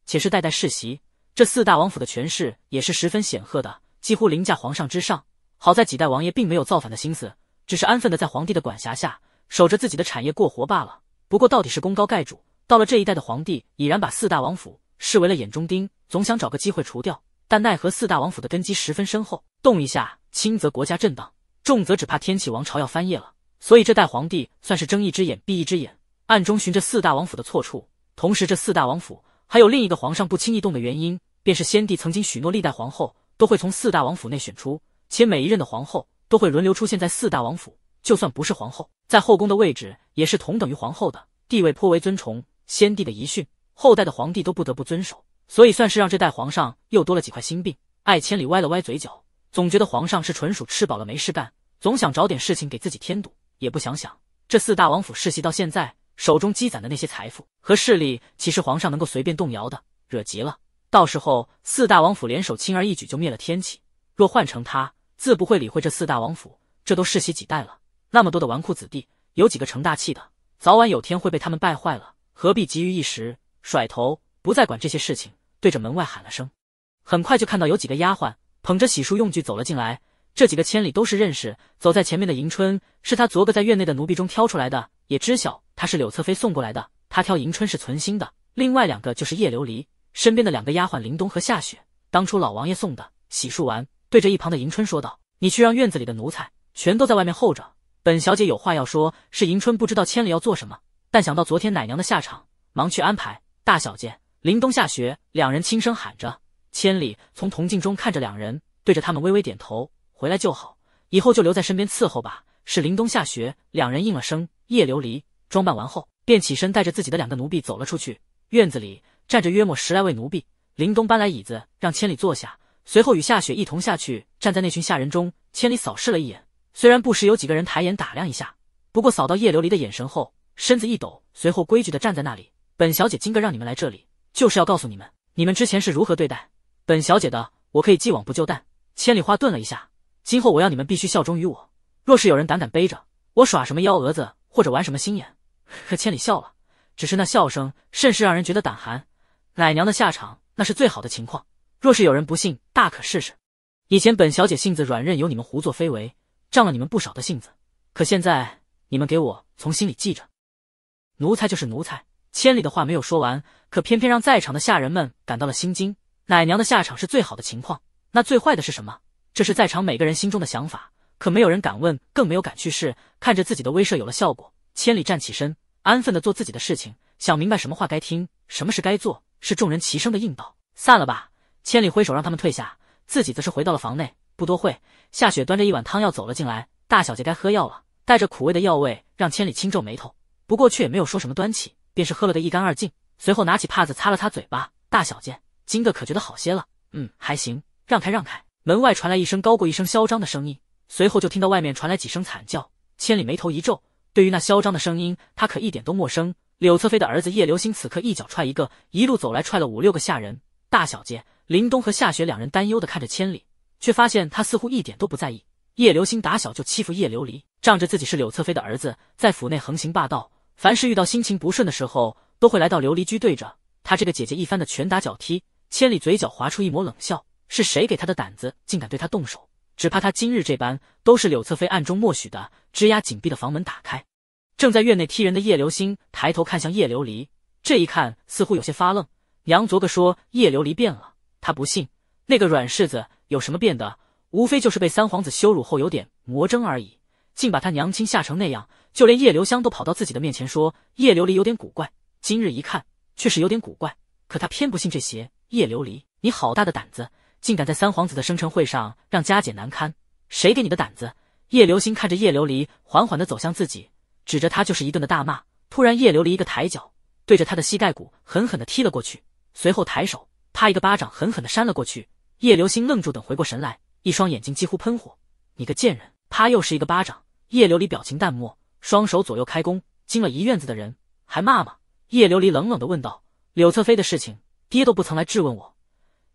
且是代代世袭。这四大王府的权势也是十分显赫的，几乎凌驾皇上之上。好在几代王爷并没有造反的心思，只是安分的在皇帝的管辖下守着自己的产业过活罢了。不过，到底是功高盖主，到了这一代的皇帝已然把四大王府视为了眼中钉，总想找个机会除掉。但奈何四大王府的根基十分深厚，动一下轻则国家震荡，重则只怕天启王朝要翻页了。所以这代皇帝算是睁一只眼闭一只眼，暗中寻着四大王府的错处。同时，这四大王府还有另一个皇上不轻易动的原因，便是先帝曾经许诺历代皇后都会从四大王府内选出，且每一任的皇后都会轮流出现在四大王府。就算不是皇后，在后宫的位置也是同等于皇后的。地位颇为尊崇，先帝的遗训，后代的皇帝都不得不遵守，所以算是让这代皇上又多了几块心病。爱千里歪了歪嘴角，总觉得皇上是纯属吃饱了没事干，总想找点事情给自己添堵，也不想想这四大王府世袭到现在，手中积攒的那些财富和势力，岂是皇上能够随便动摇的？惹急了，到时候四大王府联手，轻而易举就灭了天启。若换成他，自不会理会这四大王府。这都世袭几代了，那么多的纨绔子弟，有几个成大器的？早晚有天会被他们败坏了，何必急于一时？甩头不再管这些事情，对着门外喊了声，很快就看到有几个丫鬟捧着洗漱用具走了进来。这几个千里都是认识，走在前面的迎春是他昨个在院内的奴婢中挑出来的，也知晓他是柳侧妃送过来的。他挑迎春是存心的，另外两个就是叶琉璃身边的两个丫鬟林冬和夏雪，当初老王爷送的。洗漱完，对着一旁的迎春说道：“你去让院子里的奴才全都在外面候着。”本小姐有话要说，是迎春不知道千里要做什么，但想到昨天奶娘的下场，忙去安排。大小姐，林冬下学，两人轻声喊着。千里从铜镜中看着两人，对着他们微微点头。回来就好，以后就留在身边伺候吧。是林冬下学，两人应了声。叶琉璃装扮完后，便起身带着自己的两个奴婢走了出去。院子里站着约莫十来位奴婢，林冬搬来椅子让千里坐下，随后与夏雪一同下去，站在那群下人中。千里扫视了一眼。虽然不时有几个人抬眼打量一下，不过扫到叶琉璃的眼神后，身子一抖，随后规矩的站在那里。本小姐今个让你们来这里，就是要告诉你们，你们之前是如何对待本小姐的。我可以既往不咎，但千里花顿了一下，今后我要你们必须效忠于我。若是有人胆敢背着我耍什么幺蛾子，或者玩什么心眼，可千里笑了，只是那笑声甚是让人觉得胆寒。奶娘的下场，那是最好的情况。若是有人不信，大可试试。以前本小姐性子软，任由你们胡作非为。仗了你们不少的性子，可现在你们给我从心里记着。奴才就是奴才，千里的话没有说完，可偏偏让在场的下人们感到了心惊。奶娘的下场是最好的情况，那最坏的是什么？这是在场每个人心中的想法，可没有人敢问，更没有敢去试。看着自己的威慑有了效果，千里站起身，安分的做自己的事情，想明白什么话该听，什么事该做。是众人齐声的应道：“散了吧。”千里挥手让他们退下，自己则是回到了房内。不多会，夏雪端着一碗汤药走了进来。大小姐该喝药了，带着苦味的药味让千里轻皱眉头，不过却也没有说什么。端起便是喝了个一干二净。随后拿起帕子擦了擦嘴巴。大小姐，今个可觉得好些了？嗯，还行。让开，让开！门外传来一声高过一声嚣张的声音，随后就听到外面传来几声惨叫。千里眉头一皱，对于那嚣张的声音，他可一点都陌生。柳侧妃的儿子叶流星此刻一脚踹一个，一路走来踹了五六个下人。大小姐，林东和夏雪两人担忧的看着千里。却发现他似乎一点都不在意。叶流星打小就欺负叶琉璃，仗着自己是柳侧妃的儿子，在府内横行霸道。凡是遇到心情不顺的时候，都会来到琉璃居，对着他这个姐姐一番的拳打脚踢。千里嘴角划出一抹冷笑：是谁给他的胆子，竟敢对他动手？只怕他今日这般，都是柳侧妃暗中默许的。吱呀，紧闭的房门打开，正在院内踢人的叶流星抬头看向叶琉璃，这一看似乎有些发愣。娘昨个说叶琉璃变了，他不信，那个软柿子。有什么变的？无非就是被三皇子羞辱后有点魔怔而已，竟把他娘亲吓成那样。就连叶留香都跑到自己的面前说：“叶琉璃有点古怪。”今日一看，却是有点古怪。可他偏不信这邪。叶琉璃，你好大的胆子，竟敢在三皇子的生辰会上让家姐难堪，谁给你的胆子？叶流星看着叶琉璃缓缓地走向自己，指着他就是一顿的大骂。突然，叶琉璃一个抬脚，对着他的膝盖骨狠狠地踢了过去，随后抬手，啪一个巴掌狠狠地扇了过去。叶流星愣住，等回过神来，一双眼睛几乎喷火。你个贱人！啪！又是一个巴掌。叶琉璃表情淡漠，双手左右开弓，惊了一院子的人，还骂吗？叶琉璃冷冷的问道：“柳侧妃的事情，爹都不曾来质问我，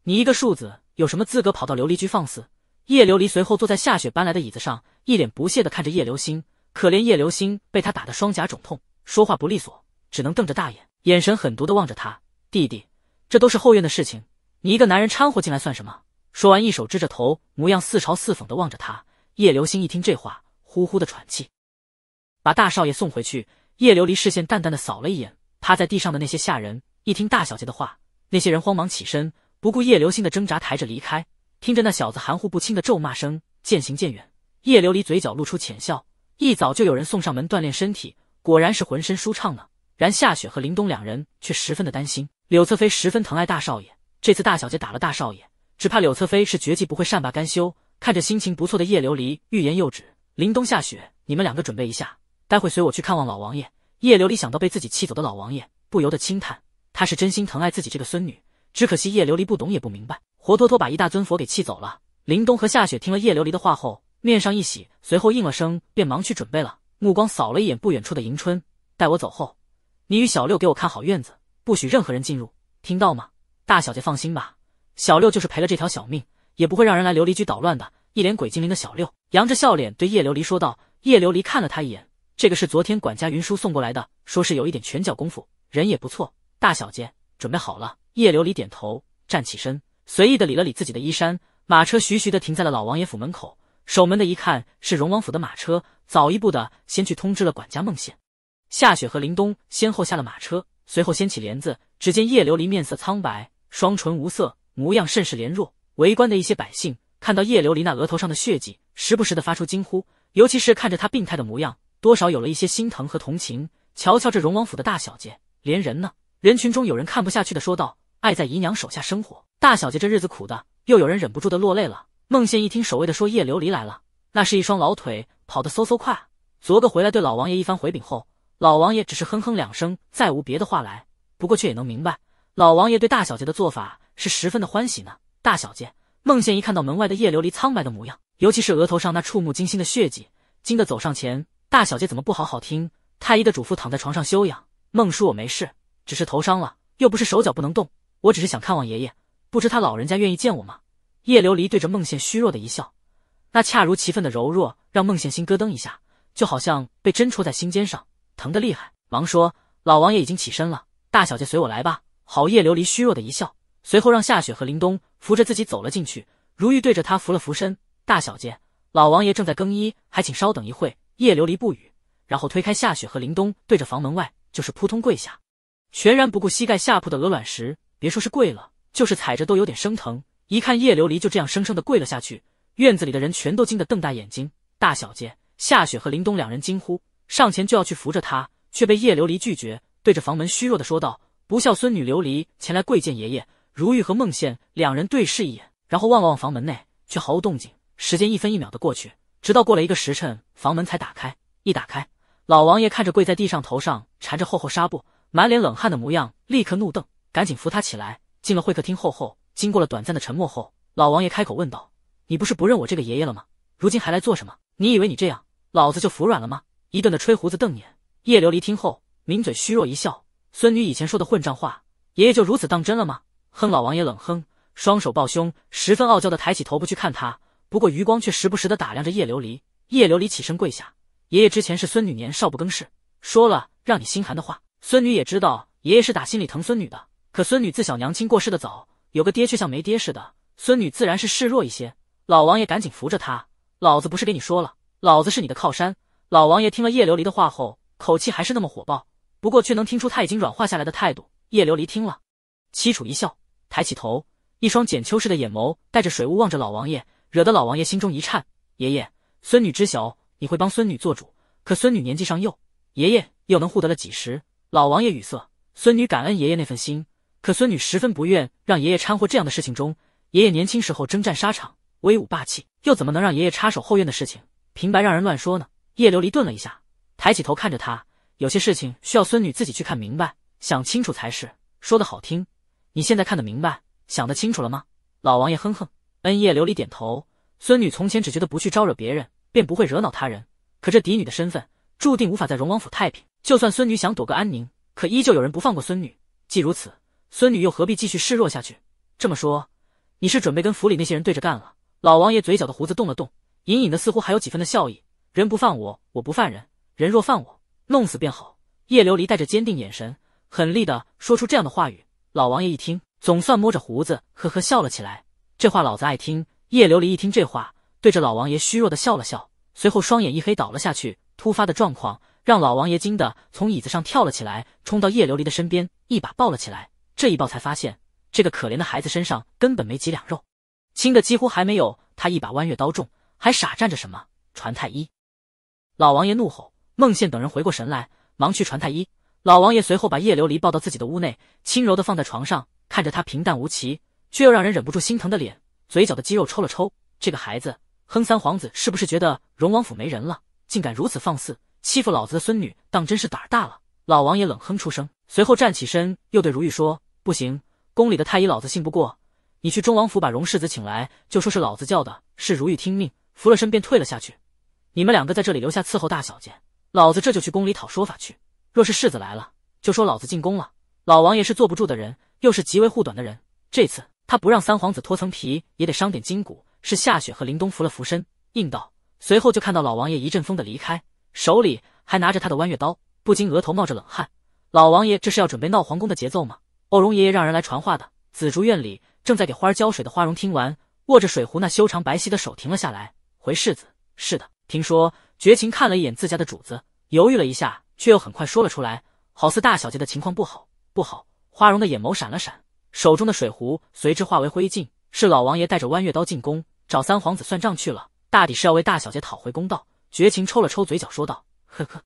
你一个庶子有什么资格跑到琉璃居放肆？”叶琉璃随后坐在夏雪搬来的椅子上，一脸不屑的看着叶流星，可怜叶流星被他打的双颊肿痛，说话不利索，只能瞪着大眼，眼神狠毒的望着他弟弟。这都是后院的事情。你一个男人掺和进来算什么？说完，一手支着头，模样似嘲似讽的望着他。叶流星一听这话，呼呼的喘气，把大少爷送回去。叶琉璃视线淡淡的扫了一眼趴在地上的那些下人，一听大小姐的话，那些人慌忙起身，不顾叶流星的挣扎，抬着离开。听着那小子含糊不清的咒骂声，渐行渐远。叶琉璃嘴角露出浅笑，一早就有人送上门锻炼身体，果然是浑身舒畅呢。然夏雪和林东两人却十分的担心，柳侧妃十分疼爱大少爷。这次大小姐打了大少爷，只怕柳侧妃是绝计不会善罢甘休。看着心情不错的叶琉璃，欲言又止。林冬，夏雪，你们两个准备一下，待会随我去看望老王爷。叶琉璃想到被自己气走的老王爷，不由得轻叹，他是真心疼爱自己这个孙女，只可惜叶琉璃不懂也不明白，活脱脱把一大尊佛给气走了。林冬和夏雪听了叶琉璃的话后，面上一喜，随后应了声，便忙去准备了。目光扫了一眼不远处的迎春，待我走后，你与小六给我看好院子，不许任何人进入，听到吗？大小姐放心吧，小六就是赔了这条小命，也不会让人来琉璃居捣乱的。一脸鬼精灵的小六扬着笑脸对叶琉璃说道。叶琉璃看了他一眼，这个是昨天管家云舒送过来的，说是有一点拳脚功夫，人也不错。大小姐准备好了。叶琉璃点头，站起身，随意的理了理自己的衣衫。马车徐徐的停在了老王爷府门口，守门的一看是荣王府的马车，早一步的先去通知了管家孟宪。夏雪和林东先后下了马车，随后掀起帘子，只见叶琉璃面色苍白。双唇无色，模样甚是羸弱。围观的一些百姓看到叶琉璃那额头上的血迹，时不时的发出惊呼。尤其是看着她病态的模样，多少有了一些心疼和同情。瞧瞧这荣王府的大小姐，连人呢？人群中有人看不下去的说道：“爱在姨娘手下生活，大小姐这日子苦的。”又有人忍不住的落泪了。孟宪一听守卫的说叶琉璃来了，那是一双老腿跑得嗖嗖快。昨个回来对老王爷一番回禀后，老王爷只是哼哼两声，再无别的话来。不过却也能明白。老王爷对大小姐的做法是十分的欢喜呢。大小姐，孟宪一看到门外的叶琉璃苍白的模样，尤其是额头上那触目惊心的血迹，惊得走上前。大小姐怎么不好好听太医的嘱咐，躺在床上休养？孟叔，我没事，只是头伤了，又不是手脚不能动。我只是想看望爷爷，不知他老人家愿意见我吗？叶琉璃对着孟宪虚弱的一笑，那恰如其分的柔弱让孟宪心咯噔一下，就好像被针戳在心尖上，疼得厉害，忙说：“老王爷已经起身了，大小姐随我来吧。”好，叶琉璃虚弱的一笑，随后让夏雪和林东扶着自己走了进去。如玉对着他扶了扶身，大小姐，老王爷正在更衣，还请稍等一会。叶琉璃不语，然后推开夏雪和林东，对着房门外就是扑通跪下，全然不顾膝盖下铺的鹅卵石，别说是跪了，就是踩着都有点生疼。一看叶琉璃就这样生生的跪了下去，院子里的人全都惊得瞪大眼睛。大小姐，夏雪和林东两人惊呼，上前就要去扶着他，却被叶琉璃拒绝，对着房门虚弱的说道。不孝孙女琉璃前来跪见爷爷。如玉和孟宪两人对视一眼，然后望了望房门内，却毫无动静。时间一分一秒的过去，直到过了一个时辰，房门才打开。一打开，老王爷看着跪在地上、头上缠着厚厚纱布、满脸冷汗的模样，立刻怒瞪，赶紧扶他起来。进了会客厅后，后经过了短暂的沉默后，老王爷开口问道：“你不是不认我这个爷爷了吗？如今还来做什么？你以为你这样，老子就服软了吗？”一顿的吹胡子瞪眼。叶琉璃听后，抿嘴虚弱一笑。孙女以前说的混账话，爷爷就如此当真了吗？哼，老王爷冷哼，双手抱胸，十分傲娇的抬起头，不去看他，不过余光却时不时的打量着叶琉璃。叶琉璃起身跪下，爷爷之前是孙女年少不更事，说了让你心寒的话，孙女也知道爷爷是打心里疼孙女的，可孙女自小娘亲过世的早，有个爹却像没爹似的，孙女自然是示弱一些。老王爷赶紧扶着她，老子不是给你说了，老子是你的靠山。老王爷听了叶琉璃的话后，口气还是那么火爆。不过却能听出他已经软化下来的态度。叶琉璃听了，凄楚一笑，抬起头，一双剪秋式的眼眸带着水雾望着老王爷，惹得老王爷心中一颤。爷爷，孙女知晓你会帮孙女做主，可孙女年纪尚幼，爷爷又能护得了几时？老王爷语塞。孙女感恩爷爷那份心，可孙女十分不愿让爷爷掺和这样的事情中。爷爷年轻时候征战沙场，威武霸气，又怎么能让爷爷插手后院的事情，平白让人乱说呢？叶琉璃顿了一下，抬起头看着他。有些事情需要孙女自己去看明白、想清楚才是。说的好听，你现在看得明白、想得清楚了吗？老王爷哼哼，恩叶琉璃点头。孙女从前只觉得不去招惹别人，便不会惹恼他人。可这嫡女的身份，注定无法在荣王府太平。就算孙女想躲个安宁，可依旧有人不放过孙女。既如此，孙女又何必继续示弱下去？这么说，你是准备跟府里那些人对着干了？老王爷嘴角的胡子动了动，隐隐的似乎还有几分的笑意。人不犯我，我不犯人；人若犯我。弄死便好。叶琉璃带着坚定眼神，狠厉的说出这样的话语。老王爷一听，总算摸着胡子，呵呵笑了起来。这话老子爱听。叶琉璃一听这话，对着老王爷虚弱的笑了笑，随后双眼一黑倒了下去。突发的状况让老王爷惊得从椅子上跳了起来，冲到叶琉璃的身边，一把抱了起来。这一抱才发现，这个可怜的孩子身上根本没几两肉，轻的几乎还没有他一把弯月刀重，还傻站着什么？传太医！老王爷怒吼。孟宪等人回过神来，忙去传太医。老王爷随后把叶琉璃抱到自己的屋内，轻柔的放在床上，看着他平淡无奇却又让人忍不住心疼的脸，嘴角的肌肉抽了抽。这个孩子，哼！三皇子是不是觉得荣王府没人了，竟敢如此放肆欺负老子的孙女，当真是胆大了！老王爷冷哼出声，随后站起身，又对如玉说：“不行，宫里的太医老子信不过，你去中王府把荣世子请来，就说是老子叫的。”是如玉听命，扶了身便退了下去。你们两个在这里留下伺候大小姐。老子这就去宫里讨说法去。若是世子来了，就说老子进宫了。老王爷是坐不住的人，又是极为护短的人。这次他不让三皇子脱层皮，也得伤点筋骨。是夏雪和林东扶了扶身，应道。随后就看到老王爷一阵风的离开，手里还拿着他的弯月刀，不禁额头冒着冷汗。老王爷这是要准备闹皇宫的节奏吗？欧荣爷爷让人来传话的。紫竹院里正在给花儿浇水的花荣听完，握着水壶那修长白皙的手停了下来，回世子：“是的，听说。”绝情看了一眼自家的主子。犹豫了一下，却又很快说了出来，好似大小姐的情况不好，不好。花荣的眼眸闪了闪，手中的水壶随之化为灰烬。是老王爷带着弯月刀进宫找三皇子算账去了，大抵是要为大小姐讨回公道。绝情抽了抽嘴角，说道：“呵呵。”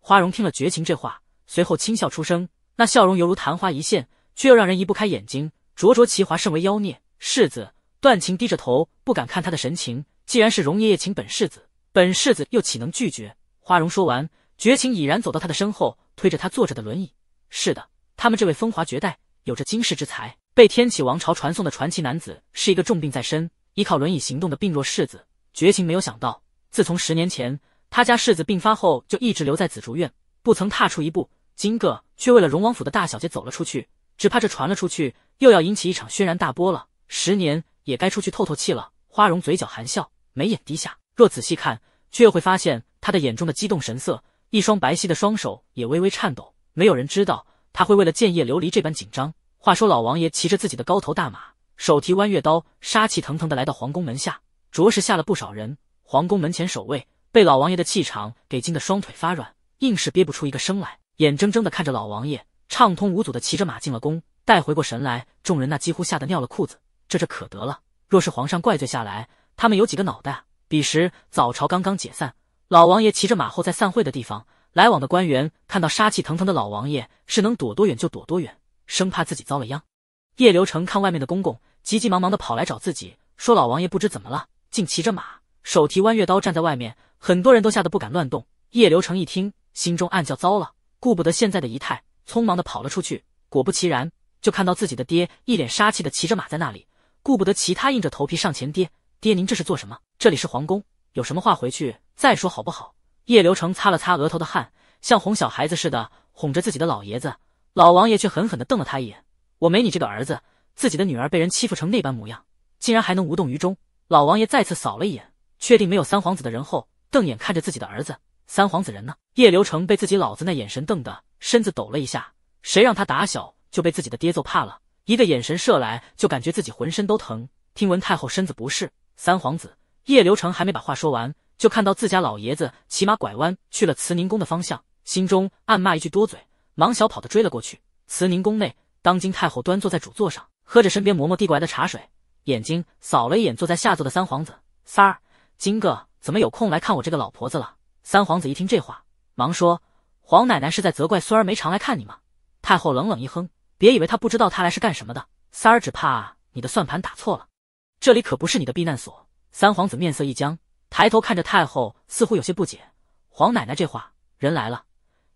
花荣听了绝情这话，随后轻笑出声，那笑容犹如昙花一现，却又让人移不开眼睛，灼灼其华，甚为妖孽。世子，段情低着头，不敢看他的神情。既然是荣爷爷请本世子，本世子又岂能拒绝？花荣说完。绝情已然走到他的身后，推着他坐着的轮椅。是的，他们这位风华绝代、有着惊世之才、被天启王朝传送的传奇男子，是一个重病在身、依靠轮椅行动的病弱世子。绝情没有想到，自从十年前他家世子病发后，就一直留在紫竹院，不曾踏出一步。今个却为了荣王府的大小姐走了出去，只怕这传了出去，又要引起一场轩然大波了。十年也该出去透透气了。花荣嘴角含笑，眉眼低下，若仔细看，却又会发现他的眼中的激动神色。一双白皙的双手也微微颤抖，没有人知道他会为了建叶琉璃这般紧张。话说，老王爷骑着自己的高头大马，手提弯月刀，杀气腾腾的来到皇宫门下，着实吓了不少人。皇宫门前守卫被老王爷的气场给惊得双腿发软，硬是憋不出一个声来，眼睁睁的看着老王爷畅通无阻的骑着马进了宫。带回过神来，众人那几乎吓得尿了裤子，这这可得了！若是皇上怪罪下来，他们有几个脑袋？彼时早朝刚刚解散。老王爷骑着马后，在散会的地方来往的官员看到杀气腾腾的老王爷，是能躲多远就躲多远，生怕自己遭了殃。叶流成看外面的公公急急忙忙的跑来找自己，说老王爷不知怎么了，竟骑着马，手提弯月刀站在外面，很多人都吓得不敢乱动。叶流成一听，心中暗叫糟了，顾不得现在的仪态，匆忙的跑了出去。果不其然，就看到自己的爹一脸杀气的骑着马在那里，顾不得其他，硬着头皮上前：“爹爹，您这是做什么？这里是皇宫，有什么话回去。”再说好不好？叶流成擦了擦额头的汗，像哄小孩子似的哄着自己的老爷子。老王爷却狠狠的瞪了他一眼：“我没你这个儿子，自己的女儿被人欺负成那般模样，竟然还能无动于衷？”老王爷再次扫了一眼，确定没有三皇子的人后，瞪眼看着自己的儿子：“三皇子人呢？”叶流成被自己老子那眼神瞪得身子抖了一下，谁让他打小就被自己的爹揍怕了？一个眼神射来，就感觉自己浑身都疼。听闻太后身子不适，三皇子叶流成还没把话说完。就看到自家老爷子骑马拐弯去了慈宁宫的方向，心中暗骂一句多嘴，忙小跑的追了过去。慈宁宫内，当今太后端坐在主座上，喝着身边嬷嬷递过来的茶水，眼睛扫了一眼坐在下座的三皇子三儿，今个怎么有空来看我这个老婆子了？三皇子一听这话，忙说：“皇奶奶是在责怪孙儿没常来看你吗？”太后冷冷一哼：“别以为他不知道他来是干什么的，三儿只怕你的算盘打错了，这里可不是你的避难所。”三皇子面色一僵。抬头看着太后，似乎有些不解。皇奶奶这话，人来了，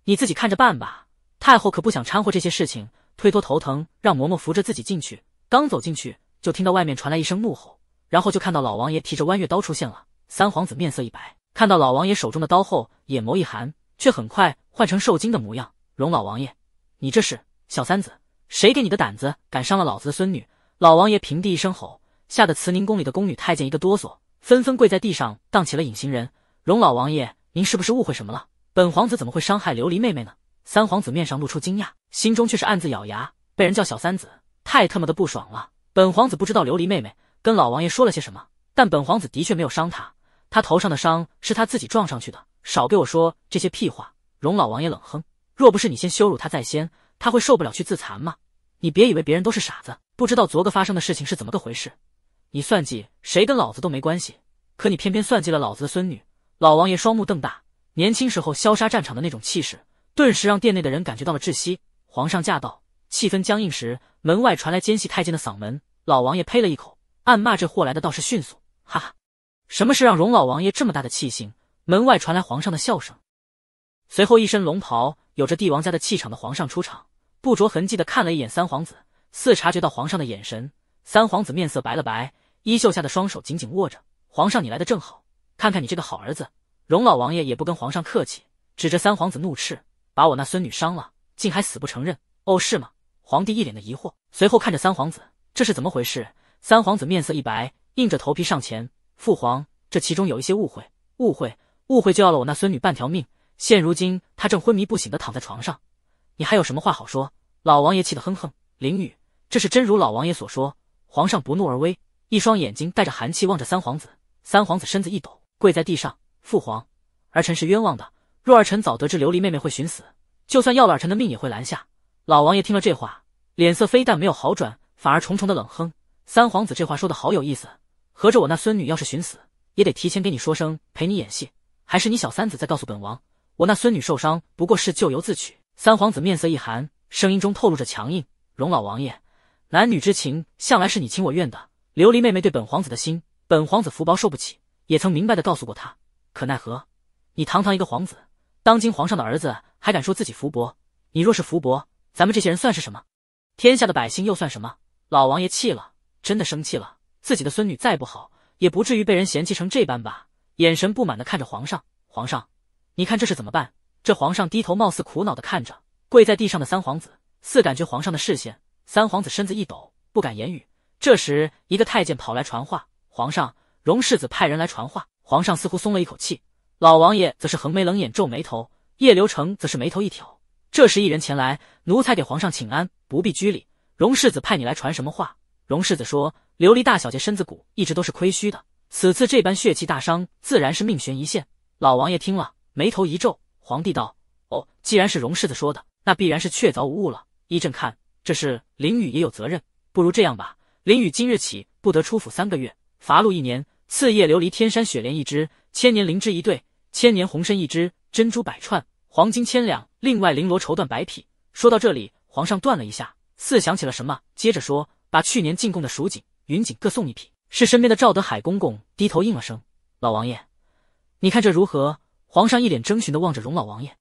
你自己看着办吧。太后可不想掺和这些事情，推脱头疼，让嬷嬷扶着自己进去。刚走进去，就听到外面传来一声怒吼，然后就看到老王爷提着弯月刀出现了。三皇子面色一白，看到老王爷手中的刀后，眼眸一寒，却很快换成受惊的模样。荣老王爷，你这是小三子，谁给你的胆子，敢伤了老子的孙女？老王爷平地一声吼，吓得慈宁宫里的宫女太监一个哆嗦。纷纷跪在地上，当起了隐形人。容老王爷，您是不是误会什么了？本皇子怎么会伤害琉璃妹妹呢？三皇子面上露出惊讶，心中却是暗自咬牙。被人叫小三子，太特么的不爽了！本皇子不知道琉璃妹妹跟老王爷说了些什么，但本皇子的确没有伤她。她头上的伤是她自己撞上去的。少给我说这些屁话！容老王爷冷哼：若不是你先羞辱她在先，他会受不了去自残吗？你别以为别人都是傻子，不知道昨个发生的事情是怎么个回事。你算计谁跟老子都没关系，可你偏偏算计了老子的孙女。老王爷双目瞪大，年轻时候消杀战场的那种气势，顿时让殿内的人感觉到了窒息。皇上驾到，气氛僵硬时，门外传来奸细太监的嗓门。老王爷呸了一口，暗骂这货来的倒是迅速。哈哈，什么事让荣老王爷这么大的气性？门外传来皇上的笑声，随后一身龙袍、有着帝王家的气场的皇上出场，不着痕迹的看了一眼三皇子，似察觉到皇上的眼神。三皇子面色白了白，衣袖下的双手紧紧握着。皇上，你来的正好，看看你这个好儿子。荣老王爷也不跟皇上客气，指着三皇子怒斥：“把我那孙女伤了，竟还死不承认！”哦，是吗？皇帝一脸的疑惑，随后看着三皇子：“这是怎么回事？”三皇子面色一白，硬着头皮上前：“父皇，这其中有一些误会，误会，误会，就要了我那孙女半条命。现如今她正昏迷不醒的躺在床上，你还有什么话好说？”老王爷气得哼哼：“林雨，这是真如老王爷所说。”皇上不怒而威，一双眼睛带着寒气望着三皇子。三皇子身子一抖，跪在地上：“父皇，儿臣是冤枉的。若儿臣早得知琉璃妹妹会寻死，就算要了儿臣的命也会拦下。”老王爷听了这话，脸色非但没有好转，反而重重的冷哼：“三皇子这话说的好有意思，合着我那孙女要是寻死，也得提前给你说声，陪你演戏？还是你小三子在告诉本王，我那孙女受伤不过是咎由自取。”三皇子面色一寒，声音中透露着强硬：“容老王爷。”男女之情，向来是你情我愿的。琉璃妹妹对本皇子的心，本皇子福薄受不起。也曾明白的告诉过她。可奈何，你堂堂一个皇子，当今皇上的儿子，还敢说自己福薄？你若是福薄，咱们这些人算是什么？天下的百姓又算什么？老王爷气了，真的生气了。自己的孙女再不好，也不至于被人嫌弃成这般吧？眼神不满的看着皇上，皇上，你看这是怎么办？这皇上低头，貌似苦恼的看着跪在地上的三皇子，似感觉皇上的视线。三皇子身子一抖，不敢言语。这时，一个太监跑来传话：“皇上，荣世子派人来传话。”皇上似乎松了一口气，老王爷则是横眉冷眼，皱眉头。叶流成则是眉头一挑。这时，一人前来，奴才给皇上请安，不必拘礼。荣世子派你来传什么话？荣世子说：“琉璃大小姐身子骨一直都是亏虚的，此次这般血气大伤，自然是命悬一线。”老王爷听了，眉头一皱。皇帝道：“哦，既然是荣世子说的，那必然是确凿无误了。依朕看。”这事林雨也有责任，不如这样吧，林雨今日起不得出府三个月，罚禄一年，次夜琉璃天山雪莲一支，千年灵芝一对，千年红参一支，珍珠百串，黄金千两，另外绫罗绸缎百匹。说到这里，皇上断了一下，似想起了什么，接着说：“把去年进贡的蜀锦、云锦各送一匹。”是身边的赵德海公公低头应了声：“老王爷，你看这如何？”皇上一脸征询的望着荣老王爷，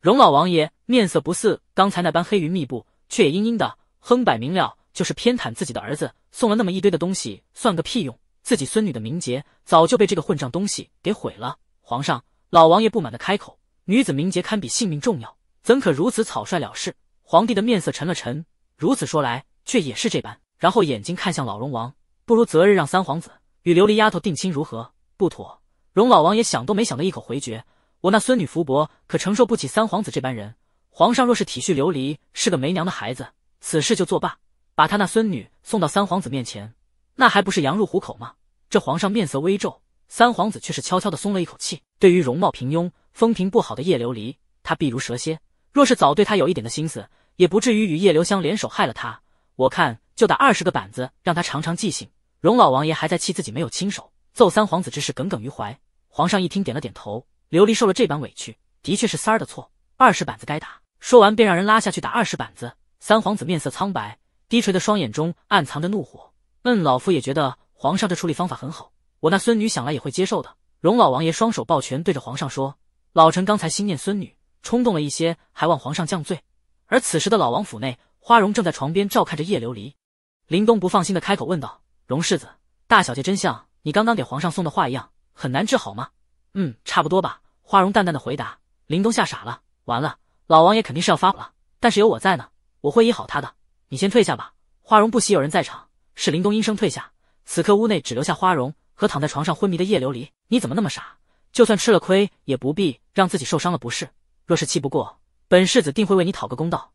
荣老王爷面色不似刚才那般黑云密布。却也阴阴的，哼，摆明了就是偏袒自己的儿子，送了那么一堆的东西，算个屁用！自己孙女的名节早就被这个混账东西给毁了。皇上，老王爷不满的开口：“女子名节堪比性命重要，怎可如此草率了事？”皇帝的面色沉了沉，如此说来，却也是这般。然后眼睛看向老荣王：“不如择日让三皇子与琉璃丫头定亲，如何？”不妥，荣老王爷想都没想的，一口回绝：“我那孙女福伯可承受不起三皇子这般人。”皇上若是体恤琉璃是个没娘的孩子，此事就作罢，把他那孙女送到三皇子面前，那还不是羊入虎口吗？这皇上面色微皱，三皇子却是悄悄的松了一口气。对于容貌平庸、风评不好的叶琉璃，他避如蛇蝎。若是早对他有一点的心思，也不至于与叶留香联手害了他。我看就打二十个板子，让他长长记性。荣老王爷还在气自己没有亲手揍三皇子之事耿耿于怀。皇上一听，点了点头。琉璃受了这般委屈，的确是三儿的错，二十板子该打。说完，便让人拉下去打二十板子。三皇子面色苍白，低垂的双眼中暗藏着怒火。嗯，老夫也觉得皇上这处理方法很好，我那孙女想来也会接受的。荣老王爷双手抱拳，对着皇上说：“老臣刚才心念孙女，冲动了一些，还望皇上降罪。”而此时的老王府内，花荣正在床边照看着叶琉璃。林东不放心的开口问道：“荣世子，大小姐真像你刚刚给皇上送的话一样，很难治好吗？”“嗯，差不多吧。”花荣淡淡的回答。林东吓傻了，完了。老王爷肯定是要发火了，但是有我在呢，我会医好他的。你先退下吧。花荣不喜有人在场，是林东应声退下。此刻屋内只留下花荣和躺在床上昏迷的叶琉璃。你怎么那么傻？就算吃了亏，也不必让自己受伤了，不是？若是气不过，本世子定会为你讨个公道。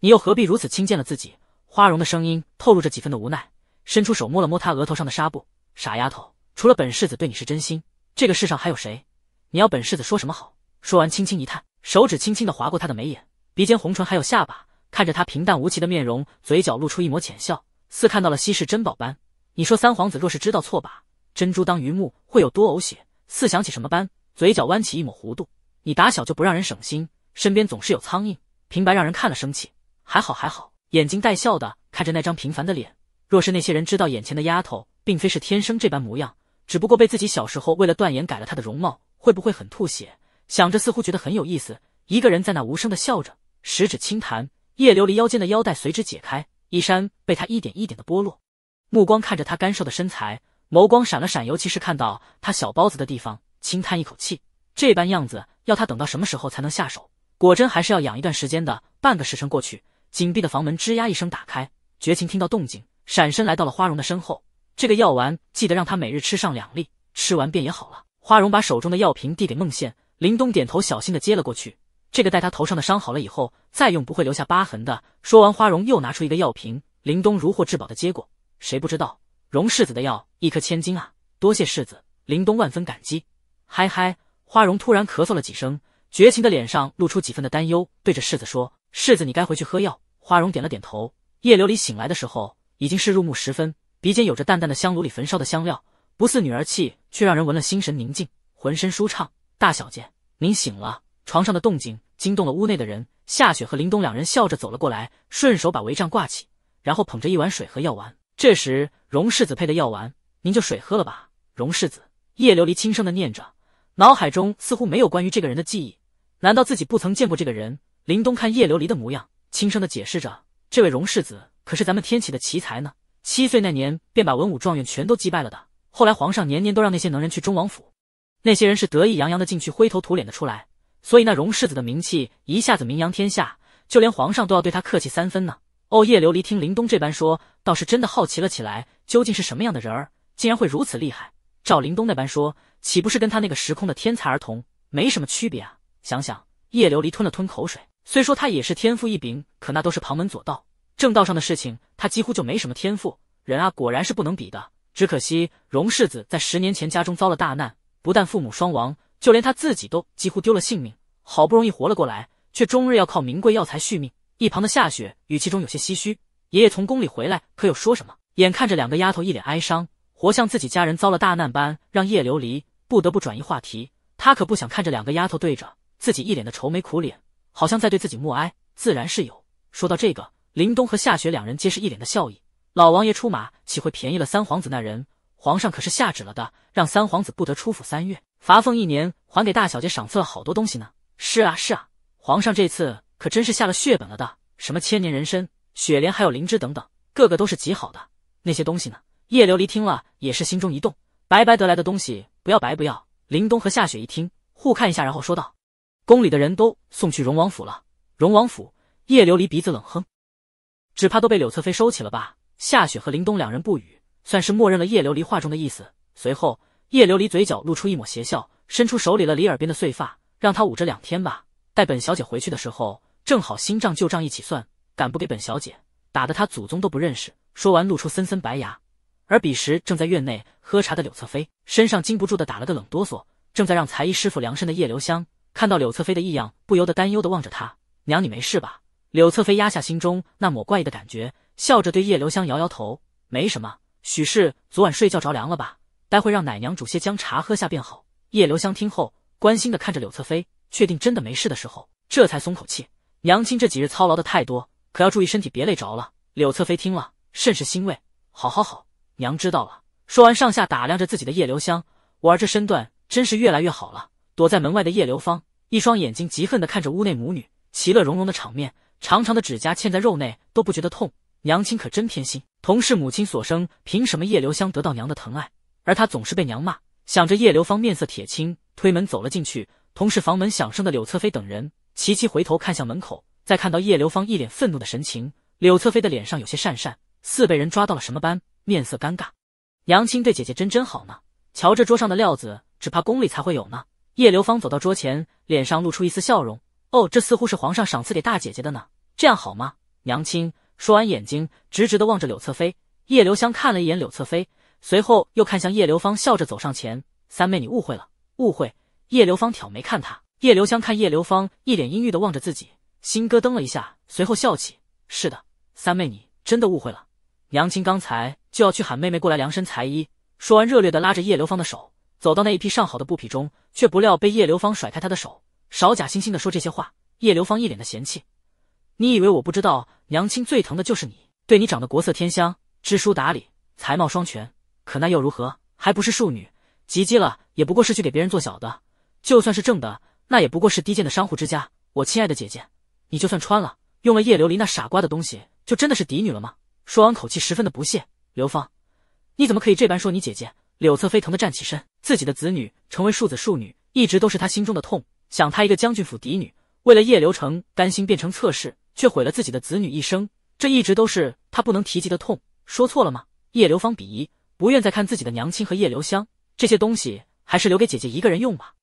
你又何必如此轻贱了自己？花荣的声音透露着几分的无奈，伸出手摸了摸他额头上的纱布。傻丫头，除了本世子对你是真心，这个世上还有谁？你要本世子说什么好？说完，轻轻一叹。手指轻轻的划过他的眉眼、鼻尖、红唇，还有下巴，看着他平淡无奇的面容，嘴角露出一抹浅笑，似看到了稀世珍宝般。你说三皇子若是知道错把珍珠当榆木，会有多呕血？似想起什么般，嘴角弯起一抹弧度。你打小就不让人省心，身边总是有苍蝇，平白让人看了生气。还好还好，眼睛带笑的看着那张平凡的脸。若是那些人知道眼前的丫头并非是天生这般模样，只不过被自己小时候为了断言改了她的容貌，会不会很吐血？想着，似乎觉得很有意思。一个人在那无声的笑着，食指轻弹，叶琉璃腰间的腰带随之解开，衣衫被他一点一点的剥落。目光看着他干瘦的身材，眸光闪了闪，尤其是看到他小包子的地方，轻叹一口气。这般样子，要他等到什么时候才能下手？果真还是要养一段时间的。半个时辰过去，紧闭的房门吱呀一声打开，绝情听到动静，闪身来到了花荣的身后。这个药丸，记得让他每日吃上两粒，吃完便也好了。花荣把手中的药瓶递给孟宪。林东点头，小心的接了过去。这个戴他头上的伤好了以后再用，不会留下疤痕的。说完，花荣又拿出一个药瓶，林东如获至宝的接过。谁不知道荣世子的药一颗千金啊？多谢世子，林东万分感激。嗨嗨，花荣突然咳嗽了几声，绝情的脸上露出几分的担忧，对着世子说：“世子，你该回去喝药。”花荣点了点头。叶琉璃醒来的时候，已经是入暮时分，鼻尖有着淡淡的香炉里焚烧的香料，不似女儿气，却让人闻了心神宁静，浑身舒畅。大小姐，您醒了。床上的动静惊动了屋内的人，夏雪和林东两人笑着走了过来，顺手把帷帐挂起，然后捧着一碗水和药丸。这时，荣世子配的药丸，您就水喝了吧。荣世子，叶琉璃轻声的念着，脑海中似乎没有关于这个人的记忆，难道自己不曾见过这个人？林东看叶琉璃的模样，轻声的解释着：“这位荣世子可是咱们天启的奇才呢，七岁那年便把文武状元全都击败了的。后来皇上年年都让那些能人去忠王府。”那些人是得意洋洋的进去，灰头土脸的出来，所以那荣世子的名气一下子名扬天下，就连皇上都要对他客气三分呢。哦，叶琉璃听林东这般说，倒是真的好奇了起来，究竟是什么样的人儿，竟然会如此厉害？照林东那般说，岂不是跟他那个时空的天才儿童没什么区别啊？想想，叶琉璃吞了吞口水，虽说他也是天赋异禀，可那都是旁门左道，正道上的事情他几乎就没什么天赋。人啊，果然是不能比的。只可惜，荣世子在十年前家中遭了大难。不但父母双亡，就连他自己都几乎丢了性命，好不容易活了过来，却终日要靠名贵药材续命。一旁的夏雪语气中有些唏嘘：“爷爷从宫里回来，可有说什么？”眼看着两个丫头一脸哀伤，活像自己家人遭了大难般，让叶琉璃不得不转移话题。他可不想看着两个丫头对着自己一脸的愁眉苦脸，好像在对自己默哀。自然是有说到这个，林东和夏雪两人皆是一脸的笑意。老王爷出马，岂会便宜了三皇子那人？皇上可是下旨了的，让三皇子不得出府三月，罚俸一年，还给大小姐赏赐了好多东西呢。是啊是啊，皇上这次可真是下了血本了的，什么千年人参、雪莲还有灵芝等等，个个都是极好的。那些东西呢？叶琉璃听了也是心中一动，白白得来的东西不要白不要。林东和夏雪一听，互看一下，然后说道：“宫里的人都送去荣王府了。”荣王府，叶琉璃鼻子冷哼，只怕都被柳侧妃收起了吧？夏雪和林东两人不语。算是默认了叶琉璃话中的意思。随后，叶琉璃嘴角露出一抹邪笑，伸出手理了理耳边的碎发，让他捂着两天吧。待本小姐回去的时候，正好新账旧账一起算。敢不给本小姐，打得他祖宗都不认识。说完，露出森森白牙。而彼时正在院内喝茶的柳侧妃，身上禁不住的打了个冷哆嗦。正在让裁衣师傅量身的叶留香，看到柳侧妃的异样，不由得担忧的望着她：“娘，你没事吧？”柳侧妃压下心中那抹怪异的感觉，笑着对叶留香摇摇头：“没什么。”许是昨晚睡觉着凉了吧，待会让奶娘煮些姜茶喝下便好。叶流香听后，关心的看着柳侧妃，确定真的没事的时候，这才松口气。娘亲这几日操劳的太多，可要注意身体，别累着了。柳侧妃听了甚是欣慰，好好好，娘知道了。说完上下打量着自己的叶流香，我儿这身段真是越来越好了。躲在门外的叶流芳，一双眼睛极恨的看着屋内母女其乐融融的场面，长长的指甲嵌在肉内都不觉得痛。娘亲可真偏心，同是母亲所生，凭什么叶留香得到娘的疼爱，而她总是被娘骂？想着叶流芳，面色铁青，推门走了进去。同是房门响声的柳侧妃等人齐齐回头看向门口，再看到叶流芳一脸愤怒的神情，柳侧妃的脸上有些讪讪，似被人抓到了什么般，面色尴尬。娘亲对姐姐真真好呢，瞧这桌上的料子，只怕宫里才会有呢。叶流芳走到桌前，脸上露出一丝笑容。哦，这似乎是皇上赏赐给大姐姐的呢，这样好吗，娘亲？说完，眼睛直直的望着柳侧妃。叶流香看了一眼柳侧妃，随后又看向叶流芳，笑着走上前：“三妹，你误会了，误会。”叶流芳挑眉看他，叶流香看叶流芳一脸阴郁的望着自己，心咯噔了一下，随后笑起：“是的，三妹，你真的误会了。娘亲刚才就要去喊妹妹过来量身裁衣。”说完，热烈的拉着叶流芳的手，走到那一批上好的布匹中，却不料被叶流芳甩开她的手：“少假惺惺的说这些话。”叶流芳一脸的嫌弃。你以为我不知道，娘亲最疼的就是你。对你长得国色天香，知书达理，才貌双全，可那又如何？还不是庶女，及笄了也不过是去给别人做小的。就算是正的，那也不过是低贱的商户之家。我亲爱的姐姐，你就算穿了、用了叶琉璃那傻瓜的东西，就真的是嫡女了吗？说完，口气十分的不屑。刘芳，你怎么可以这般说你姐姐？柳侧妃疼的站起身，自己的子女成为庶子庶女，一直都是她心中的痛。想她一个将军府嫡女，为了叶流成，甘心变成侧室。却毁了自己的子女一生，这一直都是他不能提及的痛。说错了吗？叶流芳鄙夷，不愿再看自己的娘亲和叶流香，这些东西还是留给姐姐一个人用吧。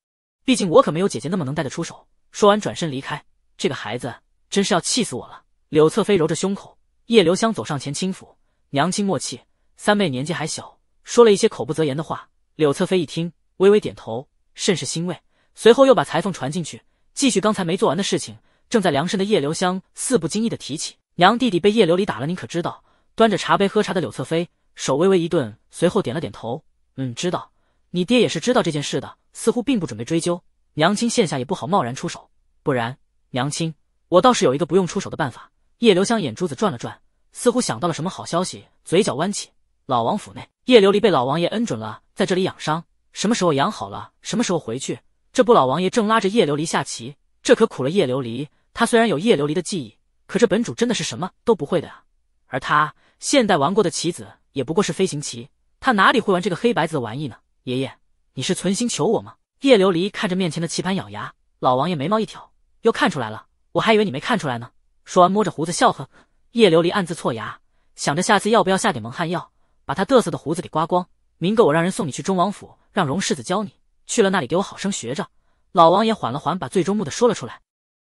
毕竟我可没有姐姐那么能带得出手。说完，转身离开。这个孩子真是要气死我了！柳侧妃揉着胸口，叶流香走上前轻抚娘亲，莫气，三妹年纪还小，说了一些口不择言的话。柳侧妃一听，微微点头，甚是欣慰。随后又把裁缝传进去，继续刚才没做完的事情。正在量身的叶留香，似不经意的提起：“娘，弟弟被叶琉璃打了，您可知道？”端着茶杯喝茶的柳侧妃手微微一顿，随后点了点头：“嗯，知道。你爹也是知道这件事的，似乎并不准备追究。娘亲现下也不好贸然出手，不然，娘亲，我倒是有一个不用出手的办法。”叶留香眼珠子转了转，似乎想到了什么好消息，嘴角弯起。老王府内，叶琉璃被老王爷恩准了在这里养伤，什么时候养好了，什么时候回去。这不，老王爷正拉着叶琉璃下棋，这可苦了叶琉璃。他虽然有叶琉璃的记忆，可这本主真的是什么都不会的啊！而他现代玩过的棋子也不过是飞行棋，他哪里会玩这个黑白子的玩意呢？爷爷，你是存心求我吗？叶琉璃看着面前的棋盘，咬牙。老王爷眉毛一挑，又看出来了，我还以为你没看出来呢。说完，摸着胡子笑呵。呵。叶琉璃暗自错牙，想着下次要不要下点蒙汗药，把他得瑟的胡子给刮光。明个，我让人送你去忠王府，让荣世子教你。去了那里，给我好生学着。老王爷缓了缓，把最终目的说了出来。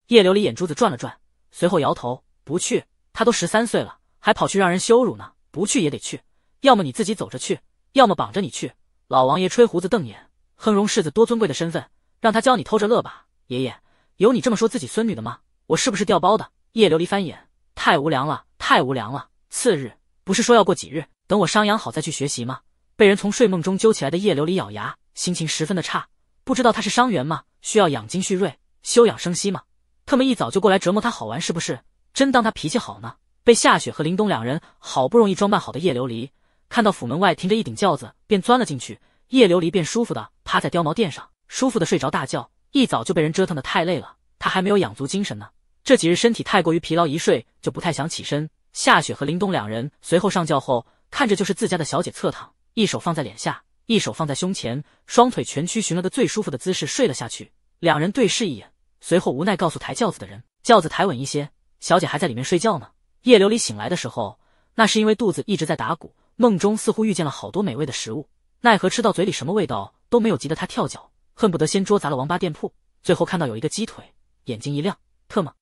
叶琉璃眼珠子转了转，随后摇头，不去。他都十三岁了，还跑去让人羞辱呢。不去也得去，要么你自己走着去，要么绑着你去。老王爷吹胡子瞪眼，亨荣世子多尊贵的身份，让他教你偷着乐吧。爷爷，有你这么说自己孙女的吗？我是不是掉包的？叶琉璃翻眼，太无良了，太无良了。次日，不是说要过几日等我伤养好再去学习吗？被人从睡梦中揪起来的叶琉璃咬牙，心情十分的差。不知道他是伤员吗？需要养精蓄锐、休养生息吗？他们一早就过来折磨他，好玩是不是？真当他脾气好呢？被夏雪和林东两人好不容易装扮好的叶琉璃，看到府门外停着一顶轿子，便钻了进去。叶琉璃便舒服的趴在貂毛垫上，舒服的睡着大觉。一早就被人折腾的太累了，他还没有养足精神呢。这几日身体太过于疲劳，一睡就不太想起身。夏雪和林东两人随后上轿后，看着就是自家的小姐侧躺，一手放在脸下，一手放在胸前，双腿蜷曲，寻了个最舒服的姿势睡了下去。两人对视一眼。随后无奈告诉抬轿子的人：“轿子抬稳一些，小姐还在里面睡觉呢。”叶琉璃醒来的时候，那是因为肚子一直在打鼓，梦中似乎遇见了好多美味的食物，奈何吃到嘴里什么味道都没有，急得她跳脚，恨不得先捉砸了王八店铺。最后看到有一个鸡腿，眼睛一亮，特么，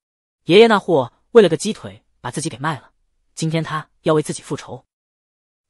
爷爷那货为了个鸡腿把自己给卖了，今天他要为自己复仇。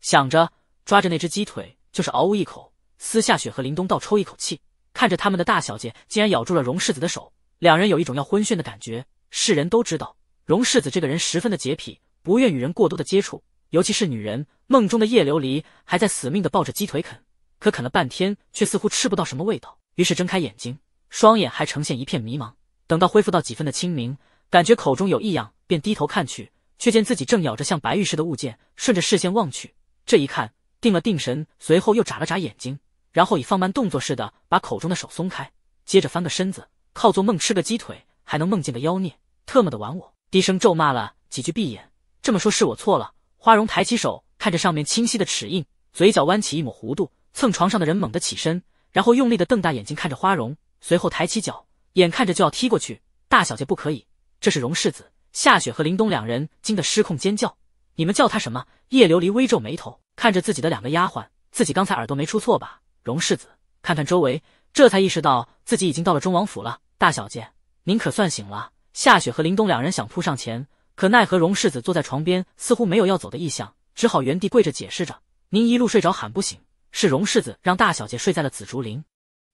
想着抓着那只鸡腿就是嗷呜一口，司夏雪和林东倒抽一口气，看着他们的大小姐竟然咬住了荣世子的手。两人有一种要昏眩的感觉。世人都知道，荣世子这个人十分的洁癖，不愿与人过多的接触，尤其是女人。梦中的叶琉璃还在死命的抱着鸡腿啃，可啃了半天，却似乎吃不到什么味道。于是睁开眼睛，双眼还呈现一片迷茫。等到恢复到几分的清明，感觉口中有异样，便低头看去，却见自己正咬着像白玉似的物件。顺着视线望去，这一看定了定神，随后又眨了眨眼睛，然后以放慢动作似的把口中的手松开，接着翻个身子。靠做梦吃个鸡腿还能梦见个妖孽，特么的玩我！低声咒骂了几句，闭眼。这么说是我错了。花荣抬起手，看着上面清晰的齿印，嘴角弯起一抹弧度。蹭床上的人猛地起身，然后用力的瞪大眼睛看着花荣，随后抬起脚，眼看着就要踢过去。大小姐不可以！这是荣世子夏雪和林东两人惊得失控尖叫。你们叫他什么？叶琉璃微皱眉头，看着自己的两个丫鬟，自己刚才耳朵没出错吧？荣世子，看看周围，这才意识到自己已经到了中王府了。大小姐，您可算醒了。夏雪和林东两人想扑上前，可奈何荣世子坐在床边，似乎没有要走的意向，只好原地跪着解释着：“您一路睡着喊不醒，是荣世子让大小姐睡在了紫竹林。”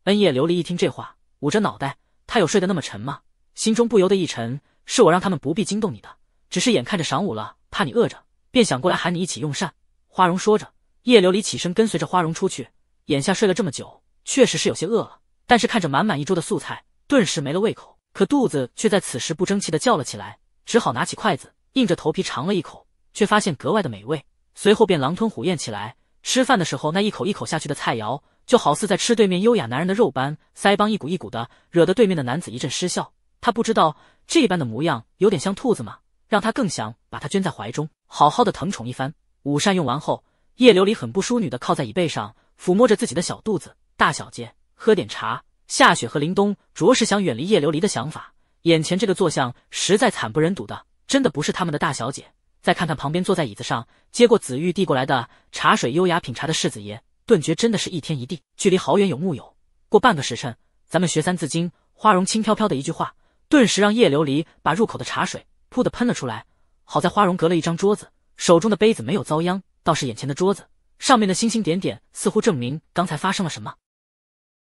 恩，叶琉璃一听这话，捂着脑袋，他有睡得那么沉吗？心中不由得一沉：“是我让他们不必惊动你的，只是眼看着晌午了，怕你饿着，便想过来喊你一起用膳。”花荣说着，叶琉璃起身跟随着花荣出去。眼下睡了这么久，确实是有些饿了，但是看着满满一桌的素菜。顿时没了胃口，可肚子却在此时不争气的叫了起来，只好拿起筷子，硬着头皮尝了一口，却发现格外的美味，随后便狼吞虎咽起来。吃饭的时候，那一口一口下去的菜肴，就好似在吃对面优雅男人的肉般，腮帮一股一股的，惹得对面的男子一阵失笑。他不知道这般的模样有点像兔子吗？让他更想把他圈在怀中，好好的疼宠一番。午膳用完后，叶琉璃很不淑女的靠在椅背上，抚摸着自己的小肚子。大小姐，喝点茶。夏雪和林东着实想远离叶琉璃的想法，眼前这个坐相实在惨不忍睹的，真的不是他们的大小姐。再看看旁边坐在椅子上接过紫玉递过来的茶水，优雅品茶的世子爷，顿觉真的是一天一地，距离好远，有木有？过半个时辰，咱们学三字经。花荣轻飘飘的一句话，顿时让叶琉璃把入口的茶水扑的喷了出来。好在花荣隔了一张桌子，手中的杯子没有遭殃，倒是眼前的桌子上面的星星点点，似乎证明刚才发生了什么。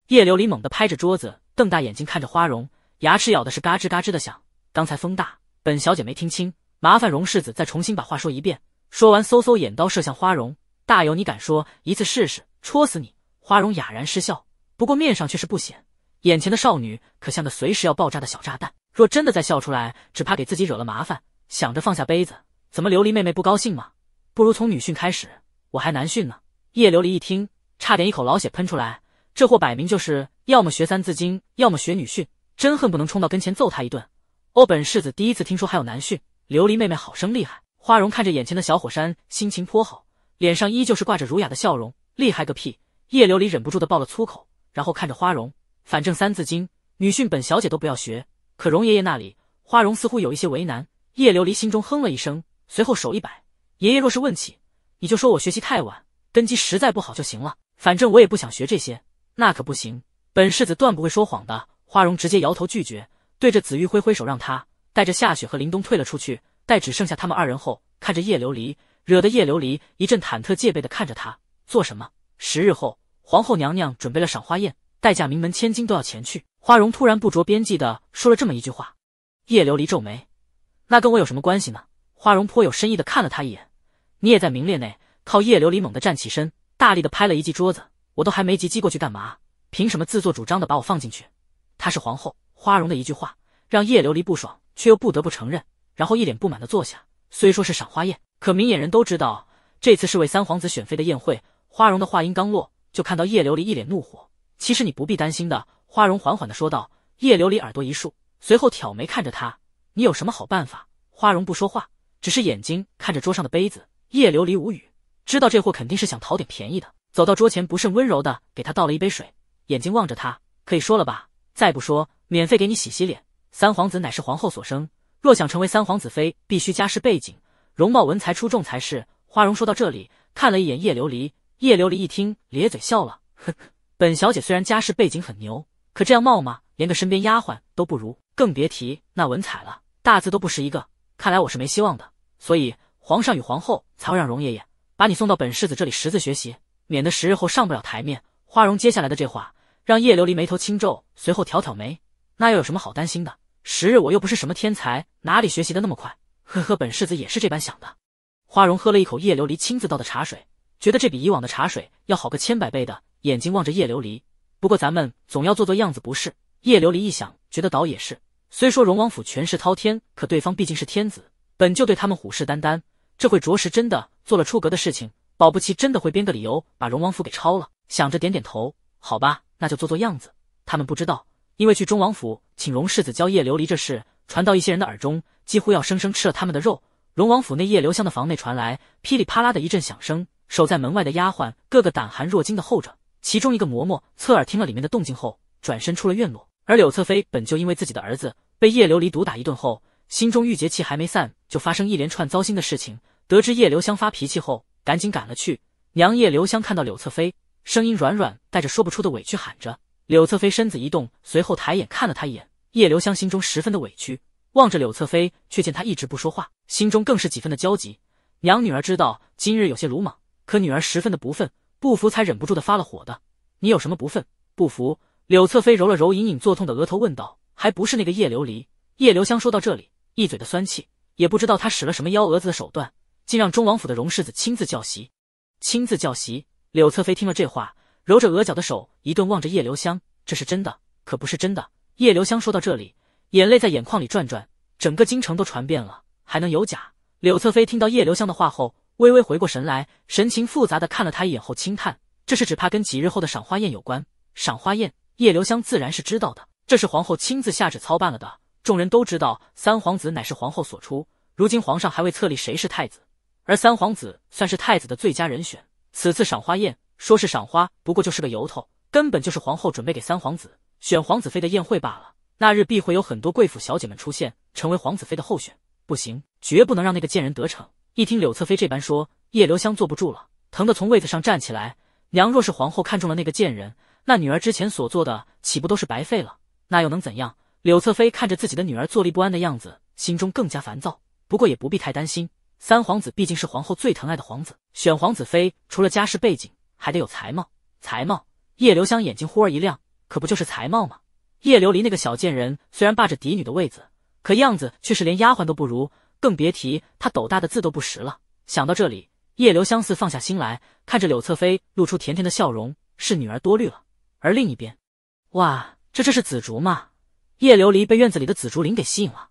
叶琉璃猛地拍着桌子，瞪大眼睛看着花荣，牙齿咬的是嘎吱嘎吱的响。刚才风大，本小姐没听清，麻烦荣世子再重新把话说一遍。说完，嗖嗖眼刀射向花荣，大有你敢说一次试试，戳死你！花荣哑然失笑，不过面上却是不显。眼前的少女可像个随时要爆炸的小炸弹，若真的再笑出来，只怕给自己惹了麻烦。想着放下杯子，怎么琉璃妹妹不高兴吗？不如从女训开始，我还难训呢。叶琉璃一听，差点一口老血喷出来。这货摆明就是要么学三字经，要么学女训，真恨不能冲到跟前揍他一顿。哦，本世子第一次听说还有男训，琉璃妹妹好生厉害。花荣看着眼前的小火山，心情颇好，脸上依旧是挂着儒雅的笑容。厉害个屁！叶琉璃忍不住的爆了粗口，然后看着花荣，反正三字经、女训，本小姐都不要学。可荣爷爷那里，花荣似乎有一些为难。叶琉璃心中哼了一声，随后手一摆，爷爷若是问起，你就说我学习太晚，根基实在不好就行了。反正我也不想学这些。那可不行，本世子断不会说谎的。花荣直接摇头拒绝，对着紫玉挥挥手，让他带着夏雪和林东退了出去。待只剩下他们二人后，看着叶琉璃，惹得叶琉璃一阵忐忑戒备的看着他，做什么？十日后，皇后娘娘准备了赏花宴，代嫁名门千金都要前去。花荣突然不着边际的说了这么一句话，叶琉璃皱眉，那跟我有什么关系呢？花荣颇有深意的看了他一眼，你也在名列内。靠！叶琉璃猛地站起身，大力的拍了一记桌子。我都还没急寄过去干嘛？凭什么自作主张的把我放进去？她是皇后花荣的一句话，让叶琉璃不爽，却又不得不承认。然后一脸不满的坐下。虽说是赏花宴，可明眼人都知道，这次是为三皇子选妃的宴会。花荣的话音刚落，就看到叶琉璃一脸怒火。其实你不必担心的，花荣缓缓的说道。叶琉璃耳朵一竖，随后挑眉看着他：“你有什么好办法？”花荣不说话，只是眼睛看着桌上的杯子。叶琉璃无语，知道这货肯定是想讨点便宜的。走到桌前，不甚温柔的给他倒了一杯水，眼睛望着他，可以说了吧？再不说，免费给你洗洗脸。三皇子乃是皇后所生，若想成为三皇子妃，必须家世背景、容貌、文才出众才是。花荣说到这里，看了一眼叶琉璃，叶琉璃一听，咧嘴笑了：“呵呵，本小姐虽然家世背景很牛，可这样貌吗？连个身边丫鬟都不如，更别提那文采了，大字都不识一个。看来我是没希望的，所以皇上与皇后才会让荣爷爷把你送到本世子这里识字学习。”免得十日后上不了台面。花荣接下来的这话让叶琉璃眉头轻皱，随后挑挑眉，那又有什么好担心的？十日我又不是什么天才，哪里学习的那么快？呵呵，本世子也是这般想的。花荣喝了一口叶琉璃亲自倒的茶水，觉得这比以往的茶水要好个千百倍的，眼睛望着叶琉璃。不过咱们总要做做样子，不是？叶琉璃一想，觉得倒也是。虽说荣王府权势滔天，可对方毕竟是天子，本就对他们虎视眈眈，这会着实真的做了出格的事情。保不齐真的会编个理由把荣王府给抄了。想着，点点头，好吧，那就做做样子。他们不知道，因为去忠王府请荣世子教叶琉璃这事传到一些人的耳中，几乎要生生吃了他们的肉。荣王府内，叶留香的房内传来噼里啪啦的一阵响声，守在门外的丫鬟个个胆寒若惊的候着。其中一个嬷嬷侧耳听了里面的动静后，转身出了院落。而柳侧妃本就因为自己的儿子被叶琉璃毒打一顿后，心中郁结气还没散，就发生一连串糟心的事情。得知叶留香发脾气后，赶紧赶了去，娘叶留香看到柳侧妃，声音软软，带着说不出的委屈喊着。柳侧妃身子一动，随后抬眼看了她一眼。叶留香心中十分的委屈，望着柳侧妃，却见她一直不说话，心中更是几分的焦急。娘，女儿知道今日有些鲁莽，可女儿十分的不忿，不服才忍不住的发了火的。你有什么不忿不服？柳侧妃揉了揉隐隐作痛的额头，问道。还不是那个叶琉璃。叶留香说到这里，一嘴的酸气，也不知道他使了什么幺蛾子的手段。竟让忠王府的荣世子亲自教习，亲自教习。柳侧妃听了这话，揉着额角的手一顿，望着叶留香：“这是真的，可不是真的。”叶留香说到这里，眼泪在眼眶里转转。整个京城都传遍了，还能有假？柳侧妃听到叶留香的话后，微微回过神来，神情复杂的看了他一眼后轻叹：“这是只怕跟几日后的赏花宴有关。”赏花宴，叶留香自然是知道的，这是皇后亲自下旨操办了的。众人都知道，三皇子乃是皇后所出，如今皇上还未册立谁是太子。而三皇子算是太子的最佳人选。此次赏花宴，说是赏花，不过就是个由头，根本就是皇后准备给三皇子选皇子妃的宴会罢了。那日必会有很多贵府小姐们出现，成为皇子妃的候选。不行，绝不能让那个贱人得逞！一听柳侧妃这般说，叶留香坐不住了，疼得从位子上站起来。娘若是皇后看中了那个贱人，那女儿之前所做的岂不都是白费了？那又能怎样？柳侧妃看着自己的女儿坐立不安的样子，心中更加烦躁。不过也不必太担心。三皇子毕竟是皇后最疼爱的皇子，选皇子妃除了家世背景，还得有才貌。才貌，叶流香眼睛忽而一亮，可不就是才貌吗？叶琉璃那个小贱人，虽然霸着嫡女的位子，可样子却是连丫鬟都不如，更别提她斗大的字都不识了。想到这里，叶流香似放下心来，看着柳侧妃，露出甜甜的笑容，是女儿多虑了。而另一边，哇，这这是紫竹吗？叶琉璃被院子里的紫竹林给吸引了。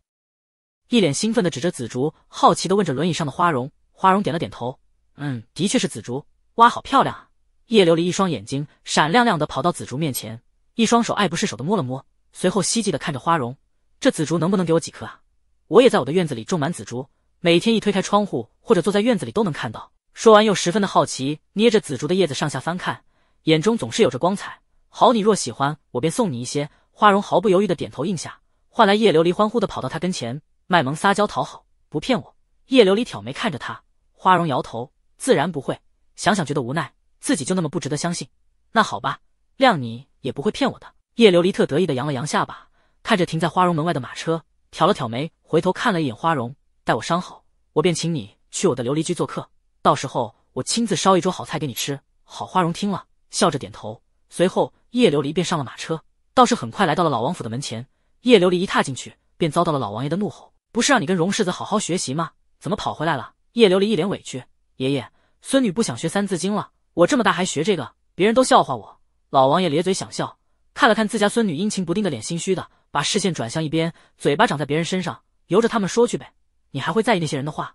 一脸兴奋的指着紫竹，好奇的问着轮椅上的花荣。花荣点了点头，嗯，的确是紫竹。哇，好漂亮啊！叶琉璃一双眼睛闪亮亮的，跑到紫竹面前，一双手爱不释手的摸了摸，随后希冀的看着花荣：“这紫竹能不能给我几颗啊？我也在我的院子里种满紫竹，每天一推开窗户或者坐在院子里都能看到。”说完又十分的好奇，捏着紫竹的叶子上下翻看，眼中总是有着光彩。好，你若喜欢，我便送你一些。花荣毫不犹豫的点头应下，换来叶琉璃欢呼的跑到他跟前。卖萌撒娇讨好，不骗我。叶琉璃挑眉看着他，花荣摇头，自然不会。想想觉得无奈，自己就那么不值得相信。那好吧，谅你也不会骗我的。叶琉璃特得意的扬了扬下巴，看着停在花荣门外的马车，挑了挑眉，回头看了一眼花荣。待我伤好，我便请你去我的琉璃居做客，到时候我亲自烧一桌好菜给你吃。好，花荣听了，笑着点头。随后，叶琉璃便上了马车，倒是很快来到了老王府的门前。叶琉璃一踏进去，便遭到了老王爷的怒吼。不是让你跟荣世子好好学习吗？怎么跑回来了？叶琉璃一脸委屈。爷爷，孙女不想学《三字经》了。我这么大还学这个，别人都笑话我。老王爷咧嘴想笑，看了看自家孙女阴晴不定的脸，心虚的把视线转向一边，嘴巴长在别人身上，由着他们说去呗。你还会在意那些人的话？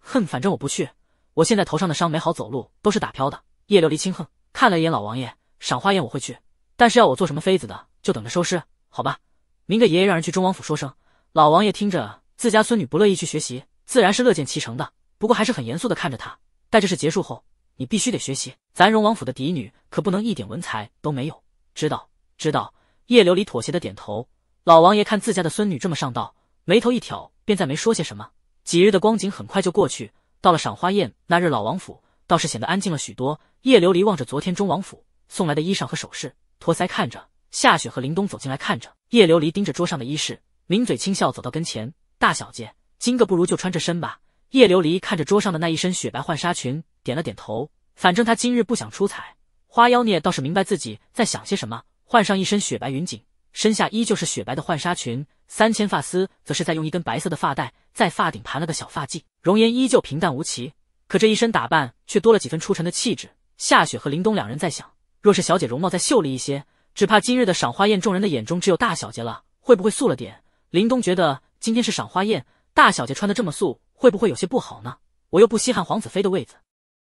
哼，反正我不去。我现在头上的伤没好，走路都是打飘的。叶琉璃轻哼，看了一眼老王爷，赏花宴我会去，但是要我做什么妃子的，就等着收尸好吧。明个爷爷让人去中王府说声。老王爷听着。自家孙女不乐意去学习，自然是乐见其成的。不过还是很严肃的看着他。待这事结束后，你必须得学习。咱荣王府的嫡女可不能一点文采都没有。知道，知道。叶琉璃妥协的点头。老王爷看自家的孙女这么上道，眉头一挑，便再没说些什么。几日的光景很快就过去，到了赏花宴那日，老王府倒是显得安静了许多。叶琉璃望着昨天中王府送来的衣裳和首饰，托腮看着。夏雪和林东走进来看着，叶琉璃盯着桌上的衣饰，抿嘴轻笑，走到跟前。大小姐，今个不如就穿这身吧。叶琉璃看着桌上的那一身雪白浣纱裙，点了点头。反正她今日不想出彩。花妖孽倒是明白自己在想些什么，换上一身雪白云锦，身下依旧是雪白的浣纱裙，三千发丝则是在用一根白色的发带在发顶盘了个小发髻，容颜依旧平淡无奇，可这一身打扮却多了几分出尘的气质。夏雪和林东两人在想，若是小姐容貌再秀丽一些，只怕今日的赏花宴众人的眼中只有大小姐了，会不会素了点？林东觉得。今天是赏花宴，大小姐穿的这么素，会不会有些不好呢？我又不稀罕皇子妃的位子，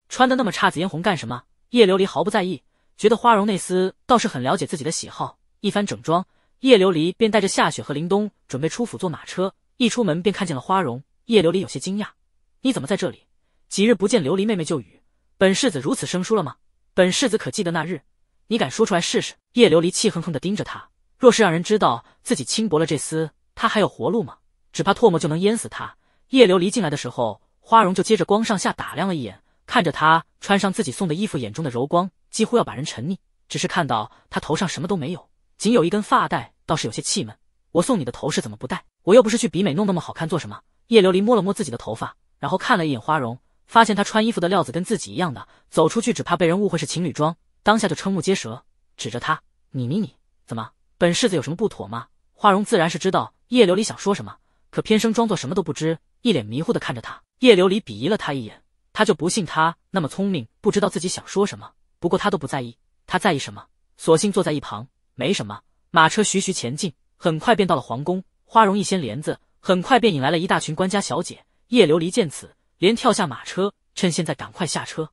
穿的那么姹紫嫣红干什么？叶琉璃毫不在意，觉得花荣那厮倒是很了解自己的喜好。一番整装，叶琉璃便带着夏雪和林东准备出府坐马车。一出门便看见了花荣，叶琉璃有些惊讶：“你怎么在这里？几日不见，琉璃妹妹就与本世子如此生疏了吗？本世子可记得那日？你敢说出来试试？”叶琉璃气哼哼的盯着他，若是让人知道自己轻薄了这厮，他还有活路吗？只怕唾沫就能淹死他。叶琉璃进来的时候，花荣就接着光上下打量了一眼，看着他穿上自己送的衣服，眼中的柔光几乎要把人沉溺。只是看到他头上什么都没有，仅有一根发带，倒是有些气闷。我送你的头饰怎么不戴？我又不是去比美，弄那么好看做什么？叶琉璃摸了摸自己的头发，然后看了一眼花荣，发现他穿衣服的料子跟自己一样的，走出去只怕被人误会是情侣装，当下就瞠目结舌，指着他：“你你你怎么？本世子有什么不妥吗？”花荣自然是知道叶琉璃想说什么。可偏生装作什么都不知，一脸迷糊的看着他。叶琉璃鄙夷了他一眼，他就不信他那么聪明，不知道自己想说什么。不过他都不在意，他在意什么？索性坐在一旁，没什么。马车徐徐前进，很快便到了皇宫。花荣一掀帘子，很快便引来了一大群官家小姐。叶琉璃见此，连跳下马车，趁现在赶快下车，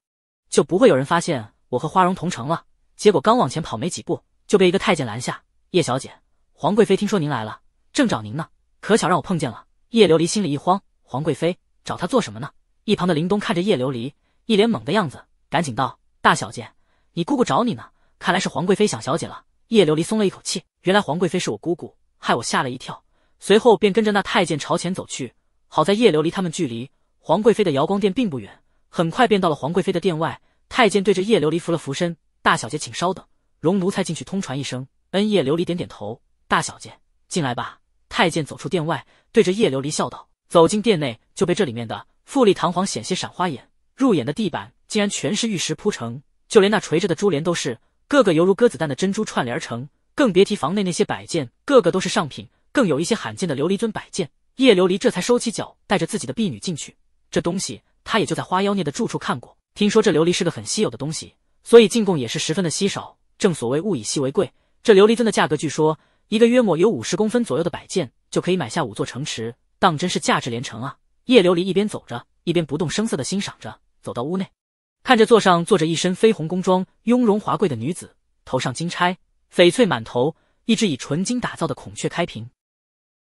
就不会有人发现我和花荣同城了。结果刚往前跑没几步，就被一个太监拦下：“叶小姐，皇贵妃听说您来了，正找您呢。”可巧让我碰见了，叶琉璃心里一慌。皇贵妃找她做什么呢？一旁的林东看着叶琉璃一脸懵的样子，赶紧道：“大小姐，你姑姑找你呢。看来是皇贵妃想小姐了。”叶琉璃松了一口气，原来皇贵妃是我姑姑，害我吓了一跳。随后便跟着那太监朝前走去。好在叶琉璃他们距离皇贵妃的瑶光殿并不远，很快便到了皇贵妃的殿外。太监对着叶琉璃扶了扶身：“大小姐，请稍等，容奴才进去通传一声。”恩，叶琉璃点点头：“大小姐，进来吧。”太监走出殿外，对着叶琉璃笑道。走进殿内，就被这里面的富丽堂皇险些闪花眼。入眼的地板竟然全是玉石铺成，就连那垂着的珠帘都是个个犹如鸽子蛋的珍珠串联而成。更别提房内那些摆件，个个都是上品，更有一些罕见的琉璃尊摆件。叶琉璃这才收起脚，带着自己的婢女进去。这东西他也就在花妖孽的住处看过，听说这琉璃是个很稀有的东西，所以进贡也是十分的稀少。正所谓物以稀为贵，这琉璃尊的价格据说。一个约莫有五十公分左右的摆件就可以买下五座城池，当真是价值连城啊！叶琉璃一边走着，一边不动声色的欣赏着。走到屋内，看着座上坐着一身绯红宫装、雍容华贵的女子，头上金钗、翡翠满头，一只以纯金打造的孔雀开屏，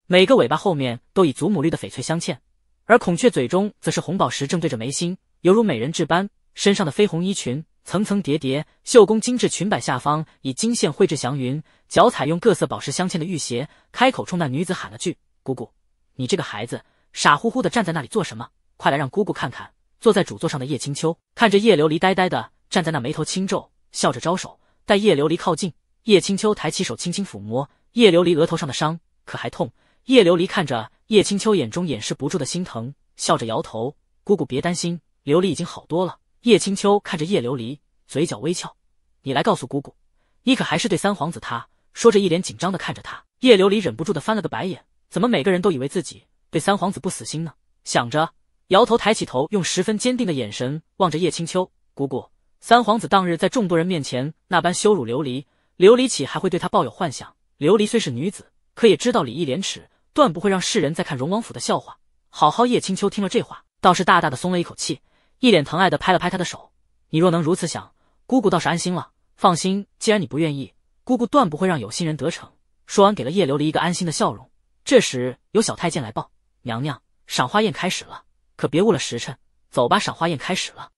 每个尾巴后面都以祖母绿的翡翠镶嵌，而孔雀嘴中则是红宝石，正对着眉心，犹如美人痣般。身上的绯红衣裙层层叠叠，绣工精致，裙摆下方以金线绘制祥云。脚踩用各色宝石镶嵌的玉鞋，开口冲那女子喊了句：“姑姑，你这个孩子傻乎乎的站在那里做什么？快来让姑姑看看。”坐在主座上的叶青秋看着叶琉璃，呆呆的站在那，眉头轻皱，笑着招手，待叶琉璃靠近，叶青秋抬起手轻轻抚摸叶琉璃额头上的伤，可还痛？叶琉璃看着叶青秋眼中掩饰不住的心疼，笑着摇头：“姑姑别担心，琉璃已经好多了。”叶青秋看着叶琉璃，嘴角微翘：“你来告诉姑姑，你可还是对三皇子他。”说着，一脸紧张的看着他。叶琉璃忍不住的翻了个白眼，怎么每个人都以为自己对三皇子不死心呢？想着，摇头，抬起头，用十分坚定的眼神望着叶清秋：“姑姑，三皇子当日在众多人面前那般羞辱琉璃，琉璃岂还会对他抱有幻想？琉璃虽是女子，可也知道礼义廉耻，断不会让世人再看荣王府的笑话。”好好，叶清秋听了这话，倒是大大的松了一口气，一脸疼爱的拍了拍他的手：“你若能如此想，姑姑倒是安心了。放心，既然你不愿意。”姑姑断不会让有心人得逞。说完，给了叶琉璃一个安心的笑容。这时，有小太监来报：“娘娘，赏花宴开始了，可别误了时辰。”走吧，赏花宴开始了，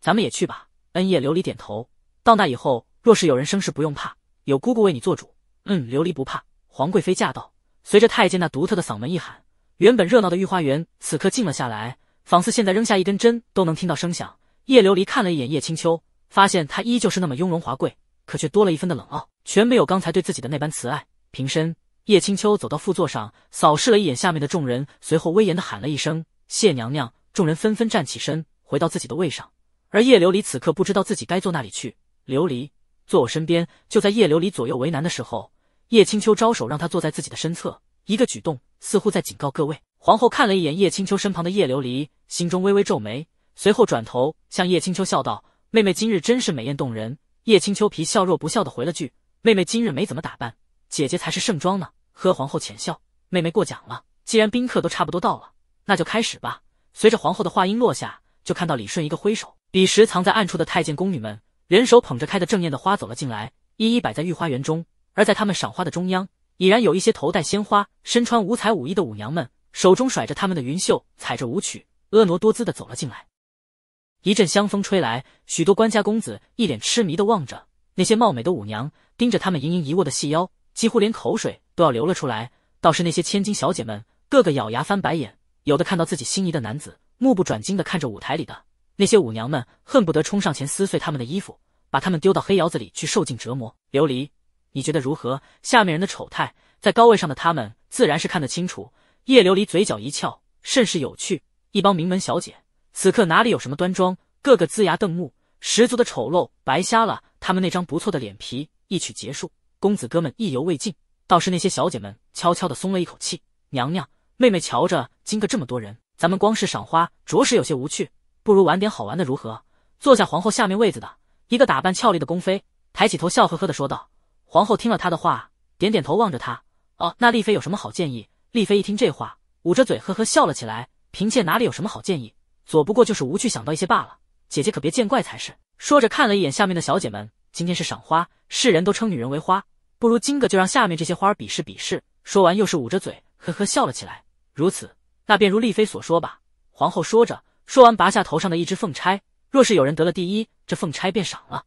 咱们也去吧。恩，叶琉璃点头。到那以后，若是有人生事，不用怕，有姑姑为你做主。嗯，琉璃不怕。皇贵妃驾到！随着太监那独特的嗓门一喊，原本热闹的御花园此刻静了下来，仿似现在扔下一根针都能听到声响。叶琉璃看了一眼叶清秋，发现她依旧是那么雍容华贵。可却多了一分的冷傲，全没有刚才对自己的那般慈爱。平身，叶清秋走到副座上，扫视了一眼下面的众人，随后威严的喊了一声：“谢娘娘！”众人纷纷站起身，回到自己的位上。而叶琉璃此刻不知道自己该坐哪里去。琉璃，坐我身边。就在叶琉璃左右为难的时候，叶清秋招手让她坐在自己的身侧，一个举动似乎在警告各位。皇后看了一眼叶清秋身旁的叶琉璃，心中微微皱眉，随后转头向叶清秋笑道：“妹妹今日真是美艳动人。”叶青秋皮笑若不笑的回了句：“妹妹今日没怎么打扮，姐姐才是盛装呢。”喝皇后浅笑：“妹妹过奖了。既然宾客都差不多到了，那就开始吧。”随着皇后的话音落下，就看到李顺一个挥手，彼时藏在暗处的太监宫女们，人手捧着开的正艳的花走了进来，一一摆在御花园中。而在他们赏花的中央，已然有一些头戴鲜花、身穿五彩舞衣的舞娘们，手中甩着他们的云袖，踩着舞曲，婀娜多姿的走了进来。一阵香风吹来，许多官家公子一脸痴迷的望着那些貌美的舞娘，盯着他们盈盈一握的细腰，几乎连口水都要流了出来。倒是那些千金小姐们，个个咬牙翻白眼，有的看到自己心仪的男子，目不转睛的看着舞台里的那些舞娘们，恨不得冲上前撕碎他们的衣服，把他们丢到黑窑子里去受尽折磨。琉璃，你觉得如何？下面人的丑态，在高位上的他们自然是看得清楚。叶琉璃嘴角一翘，甚是有趣。一帮名门小姐。此刻哪里有什么端庄，个个龇牙瞪目，十足的丑陋，白瞎了他们那张不错的脸皮。一曲结束，公子哥们意犹未尽，倒是那些小姐们悄悄的松了一口气。娘娘，妹妹瞧着今个这么多人，咱们光是赏花，着实有些无趣，不如玩点好玩的如何？坐下，皇后下面位子的一个打扮俏丽的宫妃抬起头，笑呵呵的说道：“皇后听了她的话，点点头，望着她，哦，那丽妃有什么好建议？”丽妃一听这话，捂着嘴呵呵笑了起来：“嫔妾哪里有什么好建议？”左不过就是无趣，想到一些罢了，姐姐可别见怪才是。说着看了一眼下面的小姐们，今天是赏花，世人都称女人为花，不如今个就让下面这些花比试比试。说完又是捂着嘴，呵呵笑了起来。如此，那便如丽妃所说吧。皇后说着，说完拔下头上的一只凤钗，若是有人得了第一，这凤钗便赏了。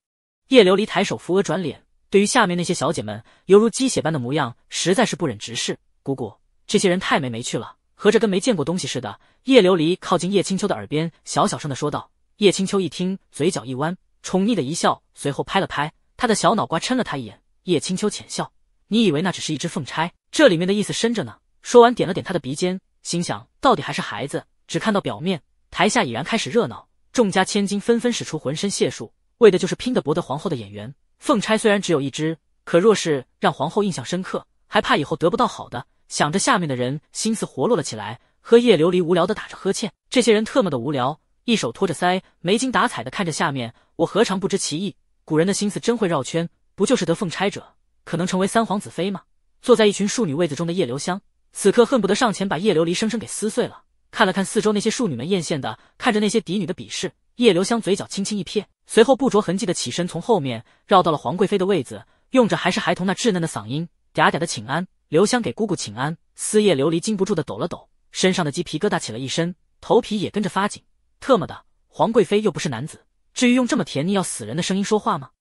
叶琉璃抬手扶额转脸，对于下面那些小姐们犹如鸡血般的模样，实在是不忍直视。姑姑，这些人太没没趣了。合着跟没见过东西似的，叶琉璃靠近叶青秋的耳边，小小声的说道。叶青秋一听，嘴角一弯，宠溺的一笑，随后拍了拍他的小脑瓜，嗔了他一眼。叶青秋浅笑：“你以为那只是一只凤钗？这里面的意思深着呢。”说完，点了点他的鼻尖，心想到底还是孩子，只看到表面。台下已然开始热闹，众家千金纷纷使出浑身解数，为的就是拼得博得皇后的眼缘。凤钗虽然只有一只，可若是让皇后印象深刻，还怕以后得不到好的？想着下面的人心思活络了起来，和叶琉璃无聊的打着呵欠。这些人特么的无聊，一手托着腮，没精打采的看着下面。我何尝不知其意？古人的心思真会绕圈，不就是得凤钗者，可能成为三皇子妃吗？坐在一群庶女位子中的叶流香，此刻恨不得上前把叶琉璃生生给撕碎了。看了看四周那些庶女们艳羡的看着那些嫡女的鄙视，叶流香嘴角轻轻一撇，随后不着痕迹的起身，从后面绕到了皇贵妃的位子，用着还是孩童那稚嫩的嗓音，嗲嗲的请安。刘香给姑姑请安，司夜琉璃禁不住的抖了抖，身上的鸡皮疙瘩起了一身，头皮也跟着发紧。特么的，皇贵妃又不是男子，至于用这么甜腻要死人的声音说话吗？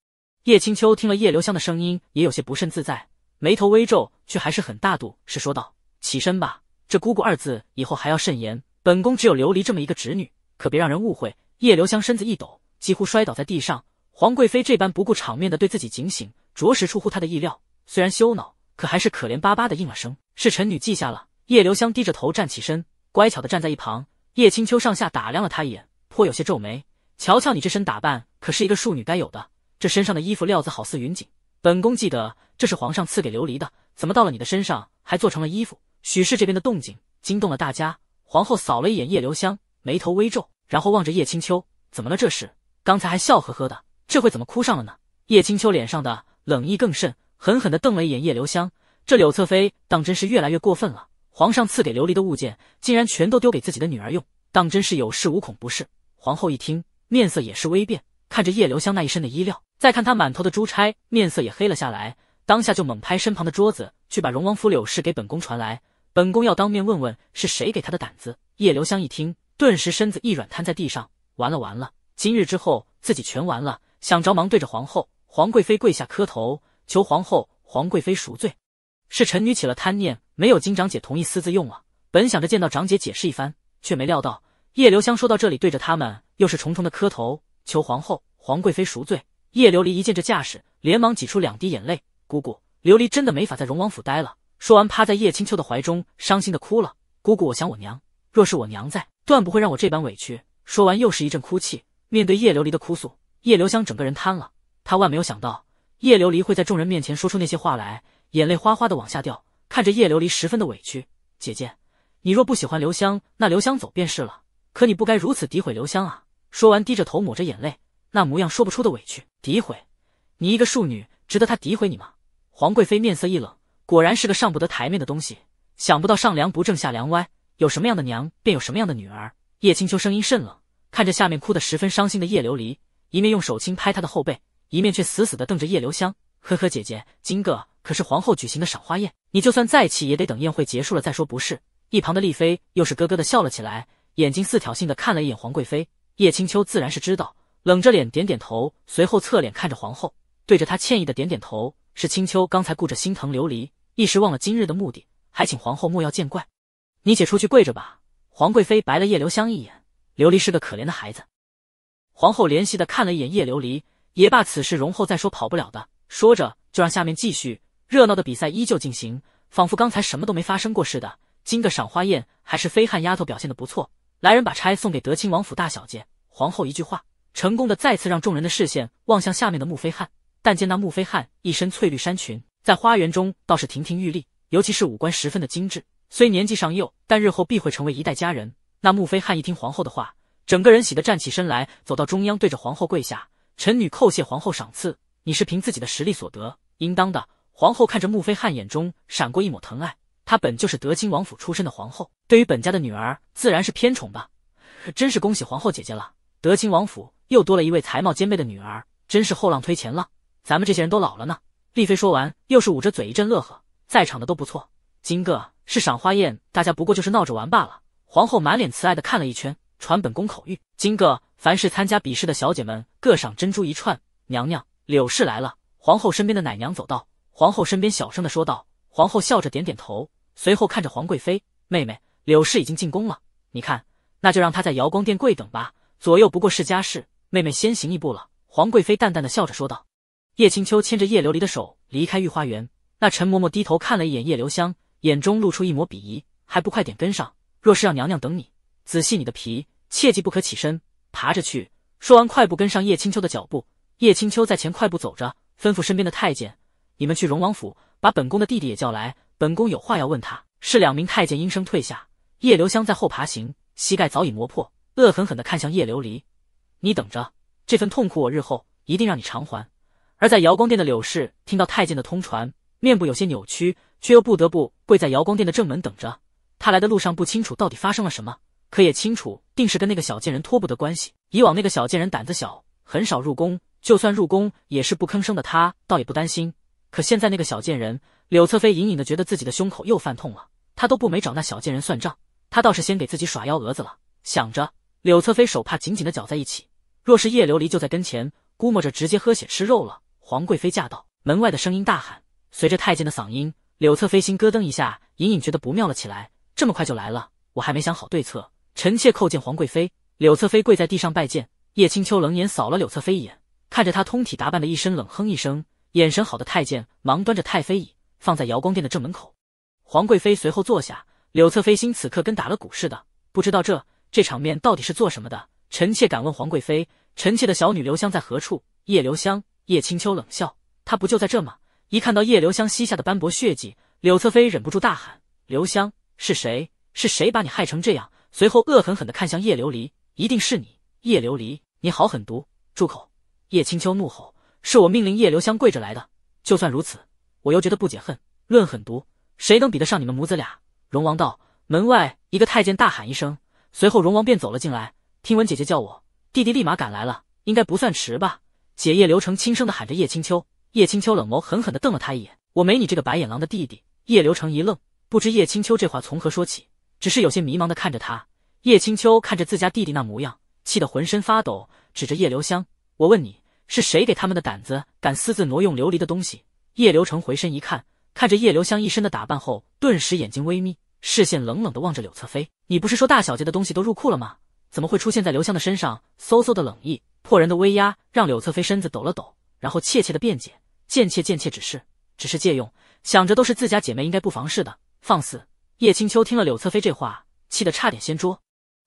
叶青秋听了叶留香的声音，也有些不甚自在，眉头微皱，却还是很大度，是说道：“起身吧，这姑姑二字以后还要慎言。本宫只有琉璃这么一个侄女，可别让人误会。”叶留香身子一抖，几乎摔倒在地上。皇贵妃这般不顾场面的对自己警醒，着实出乎她的意料，虽然羞恼。可还是可怜巴巴的应了声，是臣女记下了。叶留香低着头站起身，乖巧的站在一旁。叶青秋上下打量了她一眼，颇有些皱眉。瞧瞧你这身打扮，可是一个庶女该有的。这身上的衣服料子好似云锦，本宫记得这是皇上赐给琉璃的，怎么到了你的身上还做成了衣服？许氏这边的动静惊动了大家，皇后扫了一眼叶留香，眉头微皱，然后望着叶青秋，怎么了？这是？刚才还笑呵呵的，这会怎么哭上了呢？叶青秋脸上的冷意更甚。狠狠的瞪了一眼叶留香，这柳侧妃当真是越来越过分了。皇上赐给琉璃的物件，竟然全都丢给自己的女儿用，当真是有恃无恐，不是？皇后一听，面色也是微变，看着叶留香那一身的衣料，再看她满头的珠钗，面色也黑了下来。当下就猛拍身旁的桌子，去把荣王府柳氏给本宫传来，本宫要当面问问是谁给他的胆子。叶留香一听，顿时身子一软，瘫在地上。完了完了，今日之后自己全完了。想着，忙对着皇后、皇贵妃跪下磕头。求皇后、皇贵妃赎罪，是臣女起了贪念，没有经长姐同意私自用了。本想着见到长姐解释一番，却没料到叶留香说到这里，对着他们又是重重的磕头，求皇后、皇贵妃赎罪。叶琉璃一见这架势，连忙挤出两滴眼泪：“姑姑，琉璃真的没法在荣王府待了。”说完，趴在叶清秋的怀中，伤心的哭了：“姑姑，我想我娘，若是我娘在，断不会让我这般委屈。”说完，又是一阵哭泣。面对叶琉璃的哭诉，叶留香整个人瘫了。她万没有想到。叶琉璃会在众人面前说出那些话来，眼泪哗哗的往下掉，看着叶琉璃十分的委屈。姐姐，你若不喜欢刘香，那刘香走便是了。可你不该如此诋毁刘香啊！说完，低着头抹着眼泪，那模样说不出的委屈。诋毁？你一个庶女，值得他诋毁你吗？皇贵妃面色一冷，果然是个上不得台面的东西。想不到上梁不正下梁歪，有什么样的娘，便有什么样的女儿。叶清秋声音甚冷，看着下面哭得十分伤心的叶琉璃，一面用手轻拍她的后背。一面却死死的瞪着叶留香，呵呵，姐姐，今个可是皇后举行的赏花宴，你就算再气也得等宴会结束了再说，不是？一旁的丽妃又是咯咯的笑了起来，眼睛似挑衅的看了一眼皇贵妃。叶清秋自然是知道，冷着脸点点头，随后侧脸看着皇后，对着她歉意的点点头。是清秋刚才顾着心疼琉璃，一时忘了今日的目的，还请皇后莫要见怪。你且出去跪着吧。皇贵妃白了叶留香一眼，琉璃是个可怜的孩子。皇后怜惜的看了一眼叶琉璃。也罢，此事容后再说，跑不了的。说着，就让下面继续热闹的比赛依旧进行，仿佛刚才什么都没发生过似的。今个赏花宴还是飞汉丫头表现的不错。来人，把钗送给德亲王府大小姐。皇后一句话，成功的再次让众人的视线望向下面的穆飞汉。但见那穆飞汉一身翠绿衫裙，在花园中倒是亭亭玉立，尤其是五官十分的精致。虽年纪尚幼，但日后必会成为一代佳人。那穆飞汉一听皇后的话，整个人喜的站起身来，走到中央，对着皇后跪下。臣女叩谢皇后赏赐，你是凭自己的实力所得，应当的。皇后看着穆妃汉眼中闪过一抹疼爱，她本就是德亲王府出身的皇后，对于本家的女儿自然是偏宠的。真是恭喜皇后姐姐了，德亲王府又多了一位才貌兼备的女儿，真是后浪推前浪，咱们这些人都老了呢。丽妃说完，又是捂着嘴一阵乐呵，在场的都不错，今个是赏花宴，大家不过就是闹着玩罢了。皇后满脸慈爱的看了一圈。传本宫口谕，今个凡是参加比试的小姐们，各赏珍珠一串。娘娘，柳氏来了。皇后身边的奶娘走到皇后身边，小声的说道。皇后笑着点点头，随后看着皇贵妃妹妹，柳氏已经进宫了，你看，那就让她在瑶光殿跪等吧。左右不过是家事，妹妹先行一步了。皇贵妃淡淡的笑着说道。叶清秋牵着叶琉璃的手离开御花园，那陈嬷嬷低头看了一眼叶留香，眼中露出一抹鄙夷，还不快点跟上，若是让娘娘等你。仔细你的皮，切记不可起身，爬着去。说完，快步跟上叶清秋的脚步。叶清秋在前快步走着，吩咐身边的太监：“你们去荣王府，把本宫的弟弟也叫来，本宫有话要问他。”是两名太监应声退下。叶留香在后爬行，膝盖早已磨破，恶狠狠地看向叶琉璃：“你等着，这份痛苦我日后一定让你偿还。”而在瑶光殿的柳氏听到太监的通传，面部有些扭曲，却又不得不跪在瑶光殿的正门等着。他来的路上不清楚到底发生了什么。可也清楚，定是跟那个小贱人脱不得关系。以往那个小贱人胆子小，很少入宫，就算入宫也是不吭声的。他倒也不担心。可现在那个小贱人，柳侧妃隐隐的觉得自己的胸口又犯痛了。他都不没找那小贱人算账，他倒是先给自己耍幺蛾子了。想着，柳侧妃手帕紧紧的绞在一起。若是叶琉璃就在跟前，估摸着直接喝血吃肉了。皇贵妃驾到！门外的声音大喊，随着太监的嗓音，柳侧妃心咯噔一下，隐隐觉得不妙了起来。这么快就来了，我还没想好对策。臣妾叩见皇贵妃，柳侧妃跪在地上拜见。叶清秋冷眼扫了柳侧妃一眼，看着她通体打扮的一身，冷哼一声。眼神好的太监忙端着太妃椅放在瑶光殿的正门口。皇贵妃随后坐下。柳侧妃心此刻跟打了鼓似的，不知道这这场面到底是做什么的。臣妾敢问皇贵妃，臣妾的小女刘香在何处？叶留香，叶清秋冷笑，她不就在这吗？一看到叶留香膝下的斑驳血迹，柳侧妃忍不住大喊：“刘香是谁？是谁把你害成这样？”随后恶狠狠地看向叶琉璃，一定是你，叶琉璃，你好狠毒！住口！叶清秋怒吼，是我命令叶留香跪着来的。就算如此，我又觉得不解恨。论狠毒，谁能比得上你们母子俩？龙王道。门外一个太监大喊一声，随后龙王便走了进来。听闻姐姐叫我，弟弟立马赶来了，应该不算迟吧？姐，叶流成轻声的喊着叶清秋。叶清秋冷眸狠狠的瞪了他一眼，我没你这个白眼狼的弟弟。叶流成一愣，不知叶清秋这话从何说起。只是有些迷茫的看着他，叶清秋看着自家弟弟那模样，气得浑身发抖，指着叶留香：“我问你，是谁给他们的胆子，敢私自挪用琉璃的东西？”叶流成回身一看，看着叶留香一身的打扮后，顿时眼睛微眯，视线冷冷的望着柳侧妃：“你不是说大小姐的东西都入库了吗？怎么会出现在留香的身上？”嗖嗖的冷意，破人的威压让柳侧妃身子抖了抖，然后怯怯的辩解：“贱妾贱妾，只是只是借用，想着都是自家姐妹，应该不妨事的，放肆。”叶清秋听了柳侧妃这话，气得差点掀桌，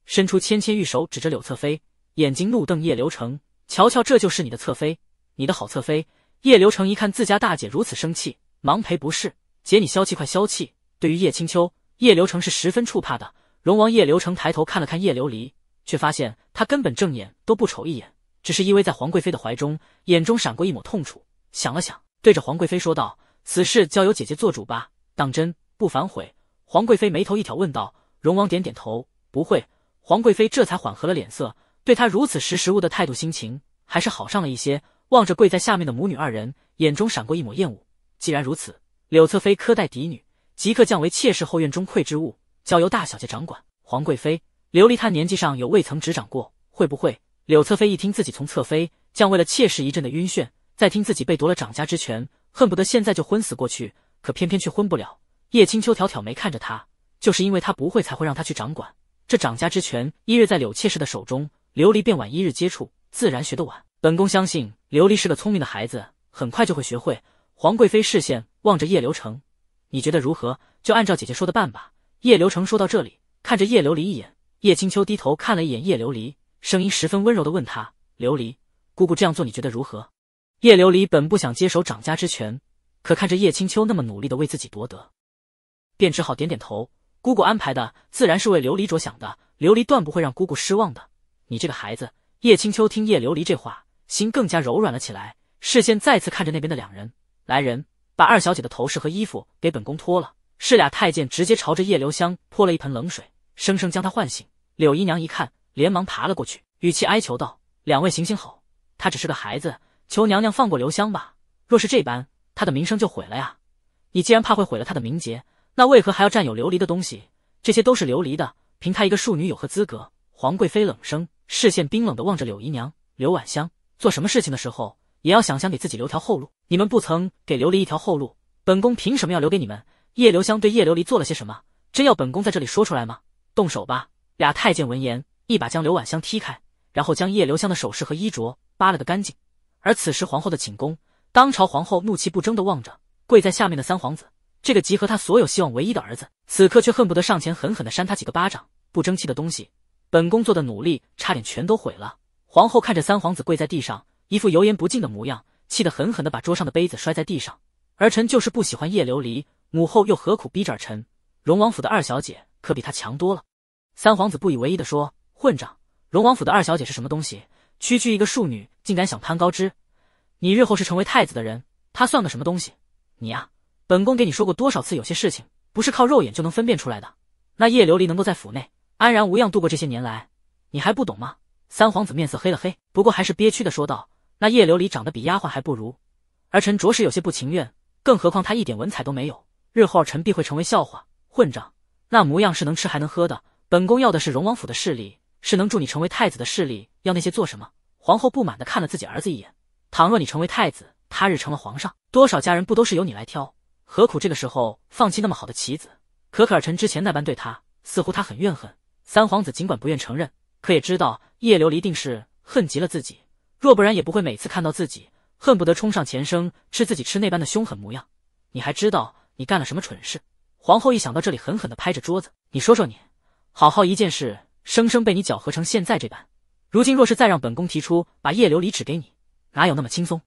伸出芊芊玉手指着柳侧妃，眼睛怒瞪叶流成：“瞧瞧这就是你的侧妃，你的好侧妃。叶流成一看自家大姐如此生气，忙赔不是，姐你消气快消气。对于叶清秋，叶流成是十分触怕的。龙王叶流成抬头看了看叶琉璃，却发现他根本正眼都不瞅一眼，只是依偎在皇贵妃的怀中，眼中闪过一抹痛楚。想了想，对着皇贵妃说道：“此事交由姐姐做主吧，当真不反悔。”皇贵妃眉头一挑，问道：“荣王，点点头，不会。”皇贵妃这才缓和了脸色，对他如此识时务的态度，心情还是好上了一些。望着跪在下面的母女二人，眼中闪过一抹厌恶。既然如此，柳侧妃苛待嫡女，即刻降为妾室，后院中愧之物，交由大小姐掌管。皇贵妃，琉璃，她年纪上有未曾执掌过，会不会？柳侧妃一听自己从侧妃降为了妾室，一阵的晕眩。再听自己被夺了掌家之权，恨不得现在就昏死过去，可偏偏却昏不了。叶清秋挑挑眉看着他，就是因为他不会，才会让他去掌管这掌家之权。一日在柳妾室的手中，琉璃便晚一日接触，自然学得晚。本宫相信琉璃是个聪明的孩子，很快就会学会。皇贵妃视线望着叶流成，你觉得如何？就按照姐姐说的办吧。叶流成说到这里，看着叶琉璃一眼。叶清秋低头看了一眼叶琉璃，声音十分温柔的问他：“琉璃，姑姑这样做你觉得如何？”叶琉璃本不想接手掌家之权，可看着叶清秋那么努力的为自己夺得。便只好点点头。姑姑安排的自然是为琉璃着想的，琉璃断不会让姑姑失望的。你这个孩子，叶清秋听叶琉璃这话，心更加柔软了起来，视线再次看着那边的两人。来人，把二小姐的头饰和衣服给本宫脱了。是俩太监直接朝着叶留香泼了一盆冷水，生生将她唤醒。柳姨娘一看，连忙爬了过去，语气哀求道：“两位行行好，她只是个孩子，求娘娘放过留香吧。若是这般，她的名声就毁了呀。你既然怕会毁了她的名节。”那为何还要占有琉璃的东西？这些都是琉璃的，凭她一个庶女有何资格？皇贵妃冷声，视线冰冷的望着柳姨娘、刘婉香。做什么事情的时候，也要想想给自己留条后路。你们不曾给琉璃一条后路，本宫凭什么要留给你们？叶留香对叶琉璃做了些什么？真要本宫在这里说出来吗？动手吧！俩太监闻言，一把将刘婉香踢开，然后将叶留香的首饰和衣着扒了个干净。而此时皇后的寝宫，当朝皇后怒气不争的望着跪在下面的三皇子。这个集合他所有希望唯一的儿子，此刻却恨不得上前狠狠地扇他几个巴掌！不争气的东西，本宫做的努力差点全都毁了。皇后看着三皇子跪在地上，一副油盐不进的模样，气得狠狠地把桌上的杯子摔在地上。儿臣就是不喜欢叶琉璃，母后又何苦逼着儿臣？龙王府的二小姐可比她强多了。三皇子不以为意地说：“混账！龙王府的二小姐是什么东西？区区一个庶女，竟敢想攀高枝？你日后是成为太子的人，她算个什么东西？你呀！”本宫给你说过多少次，有些事情不是靠肉眼就能分辨出来的。那叶琉璃能够在府内安然无恙度过这些年来，你还不懂吗？三皇子面色黑了黑，不过还是憋屈的说道：“那叶琉璃长得比丫鬟还不如，儿臣着实有些不情愿。更何况她一点文采都没有，日后儿臣必会成为笑话。混账！那模样是能吃还能喝的，本宫要的是荣王府的势力，是能助你成为太子的势力，要那些做什么？”皇后不满的看了自己儿子一眼：“倘若你成为太子，他日成了皇上，多少家人不都是由你来挑？”何苦这个时候放弃那么好的棋子？可可尔臣之前那般对他，似乎他很怨恨。三皇子尽管不愿承认，可也知道叶琉璃定是恨极了自己。若不然也不会每次看到自己，恨不得冲上前生吃自己吃那般的凶狠模样。你还知道你干了什么蠢事？皇后一想到这里，狠狠地拍着桌子。你说说你，好好一件事，生生被你搅和成现在这般。如今若是再让本宫提出把叶琉璃指给你，哪有那么轻松？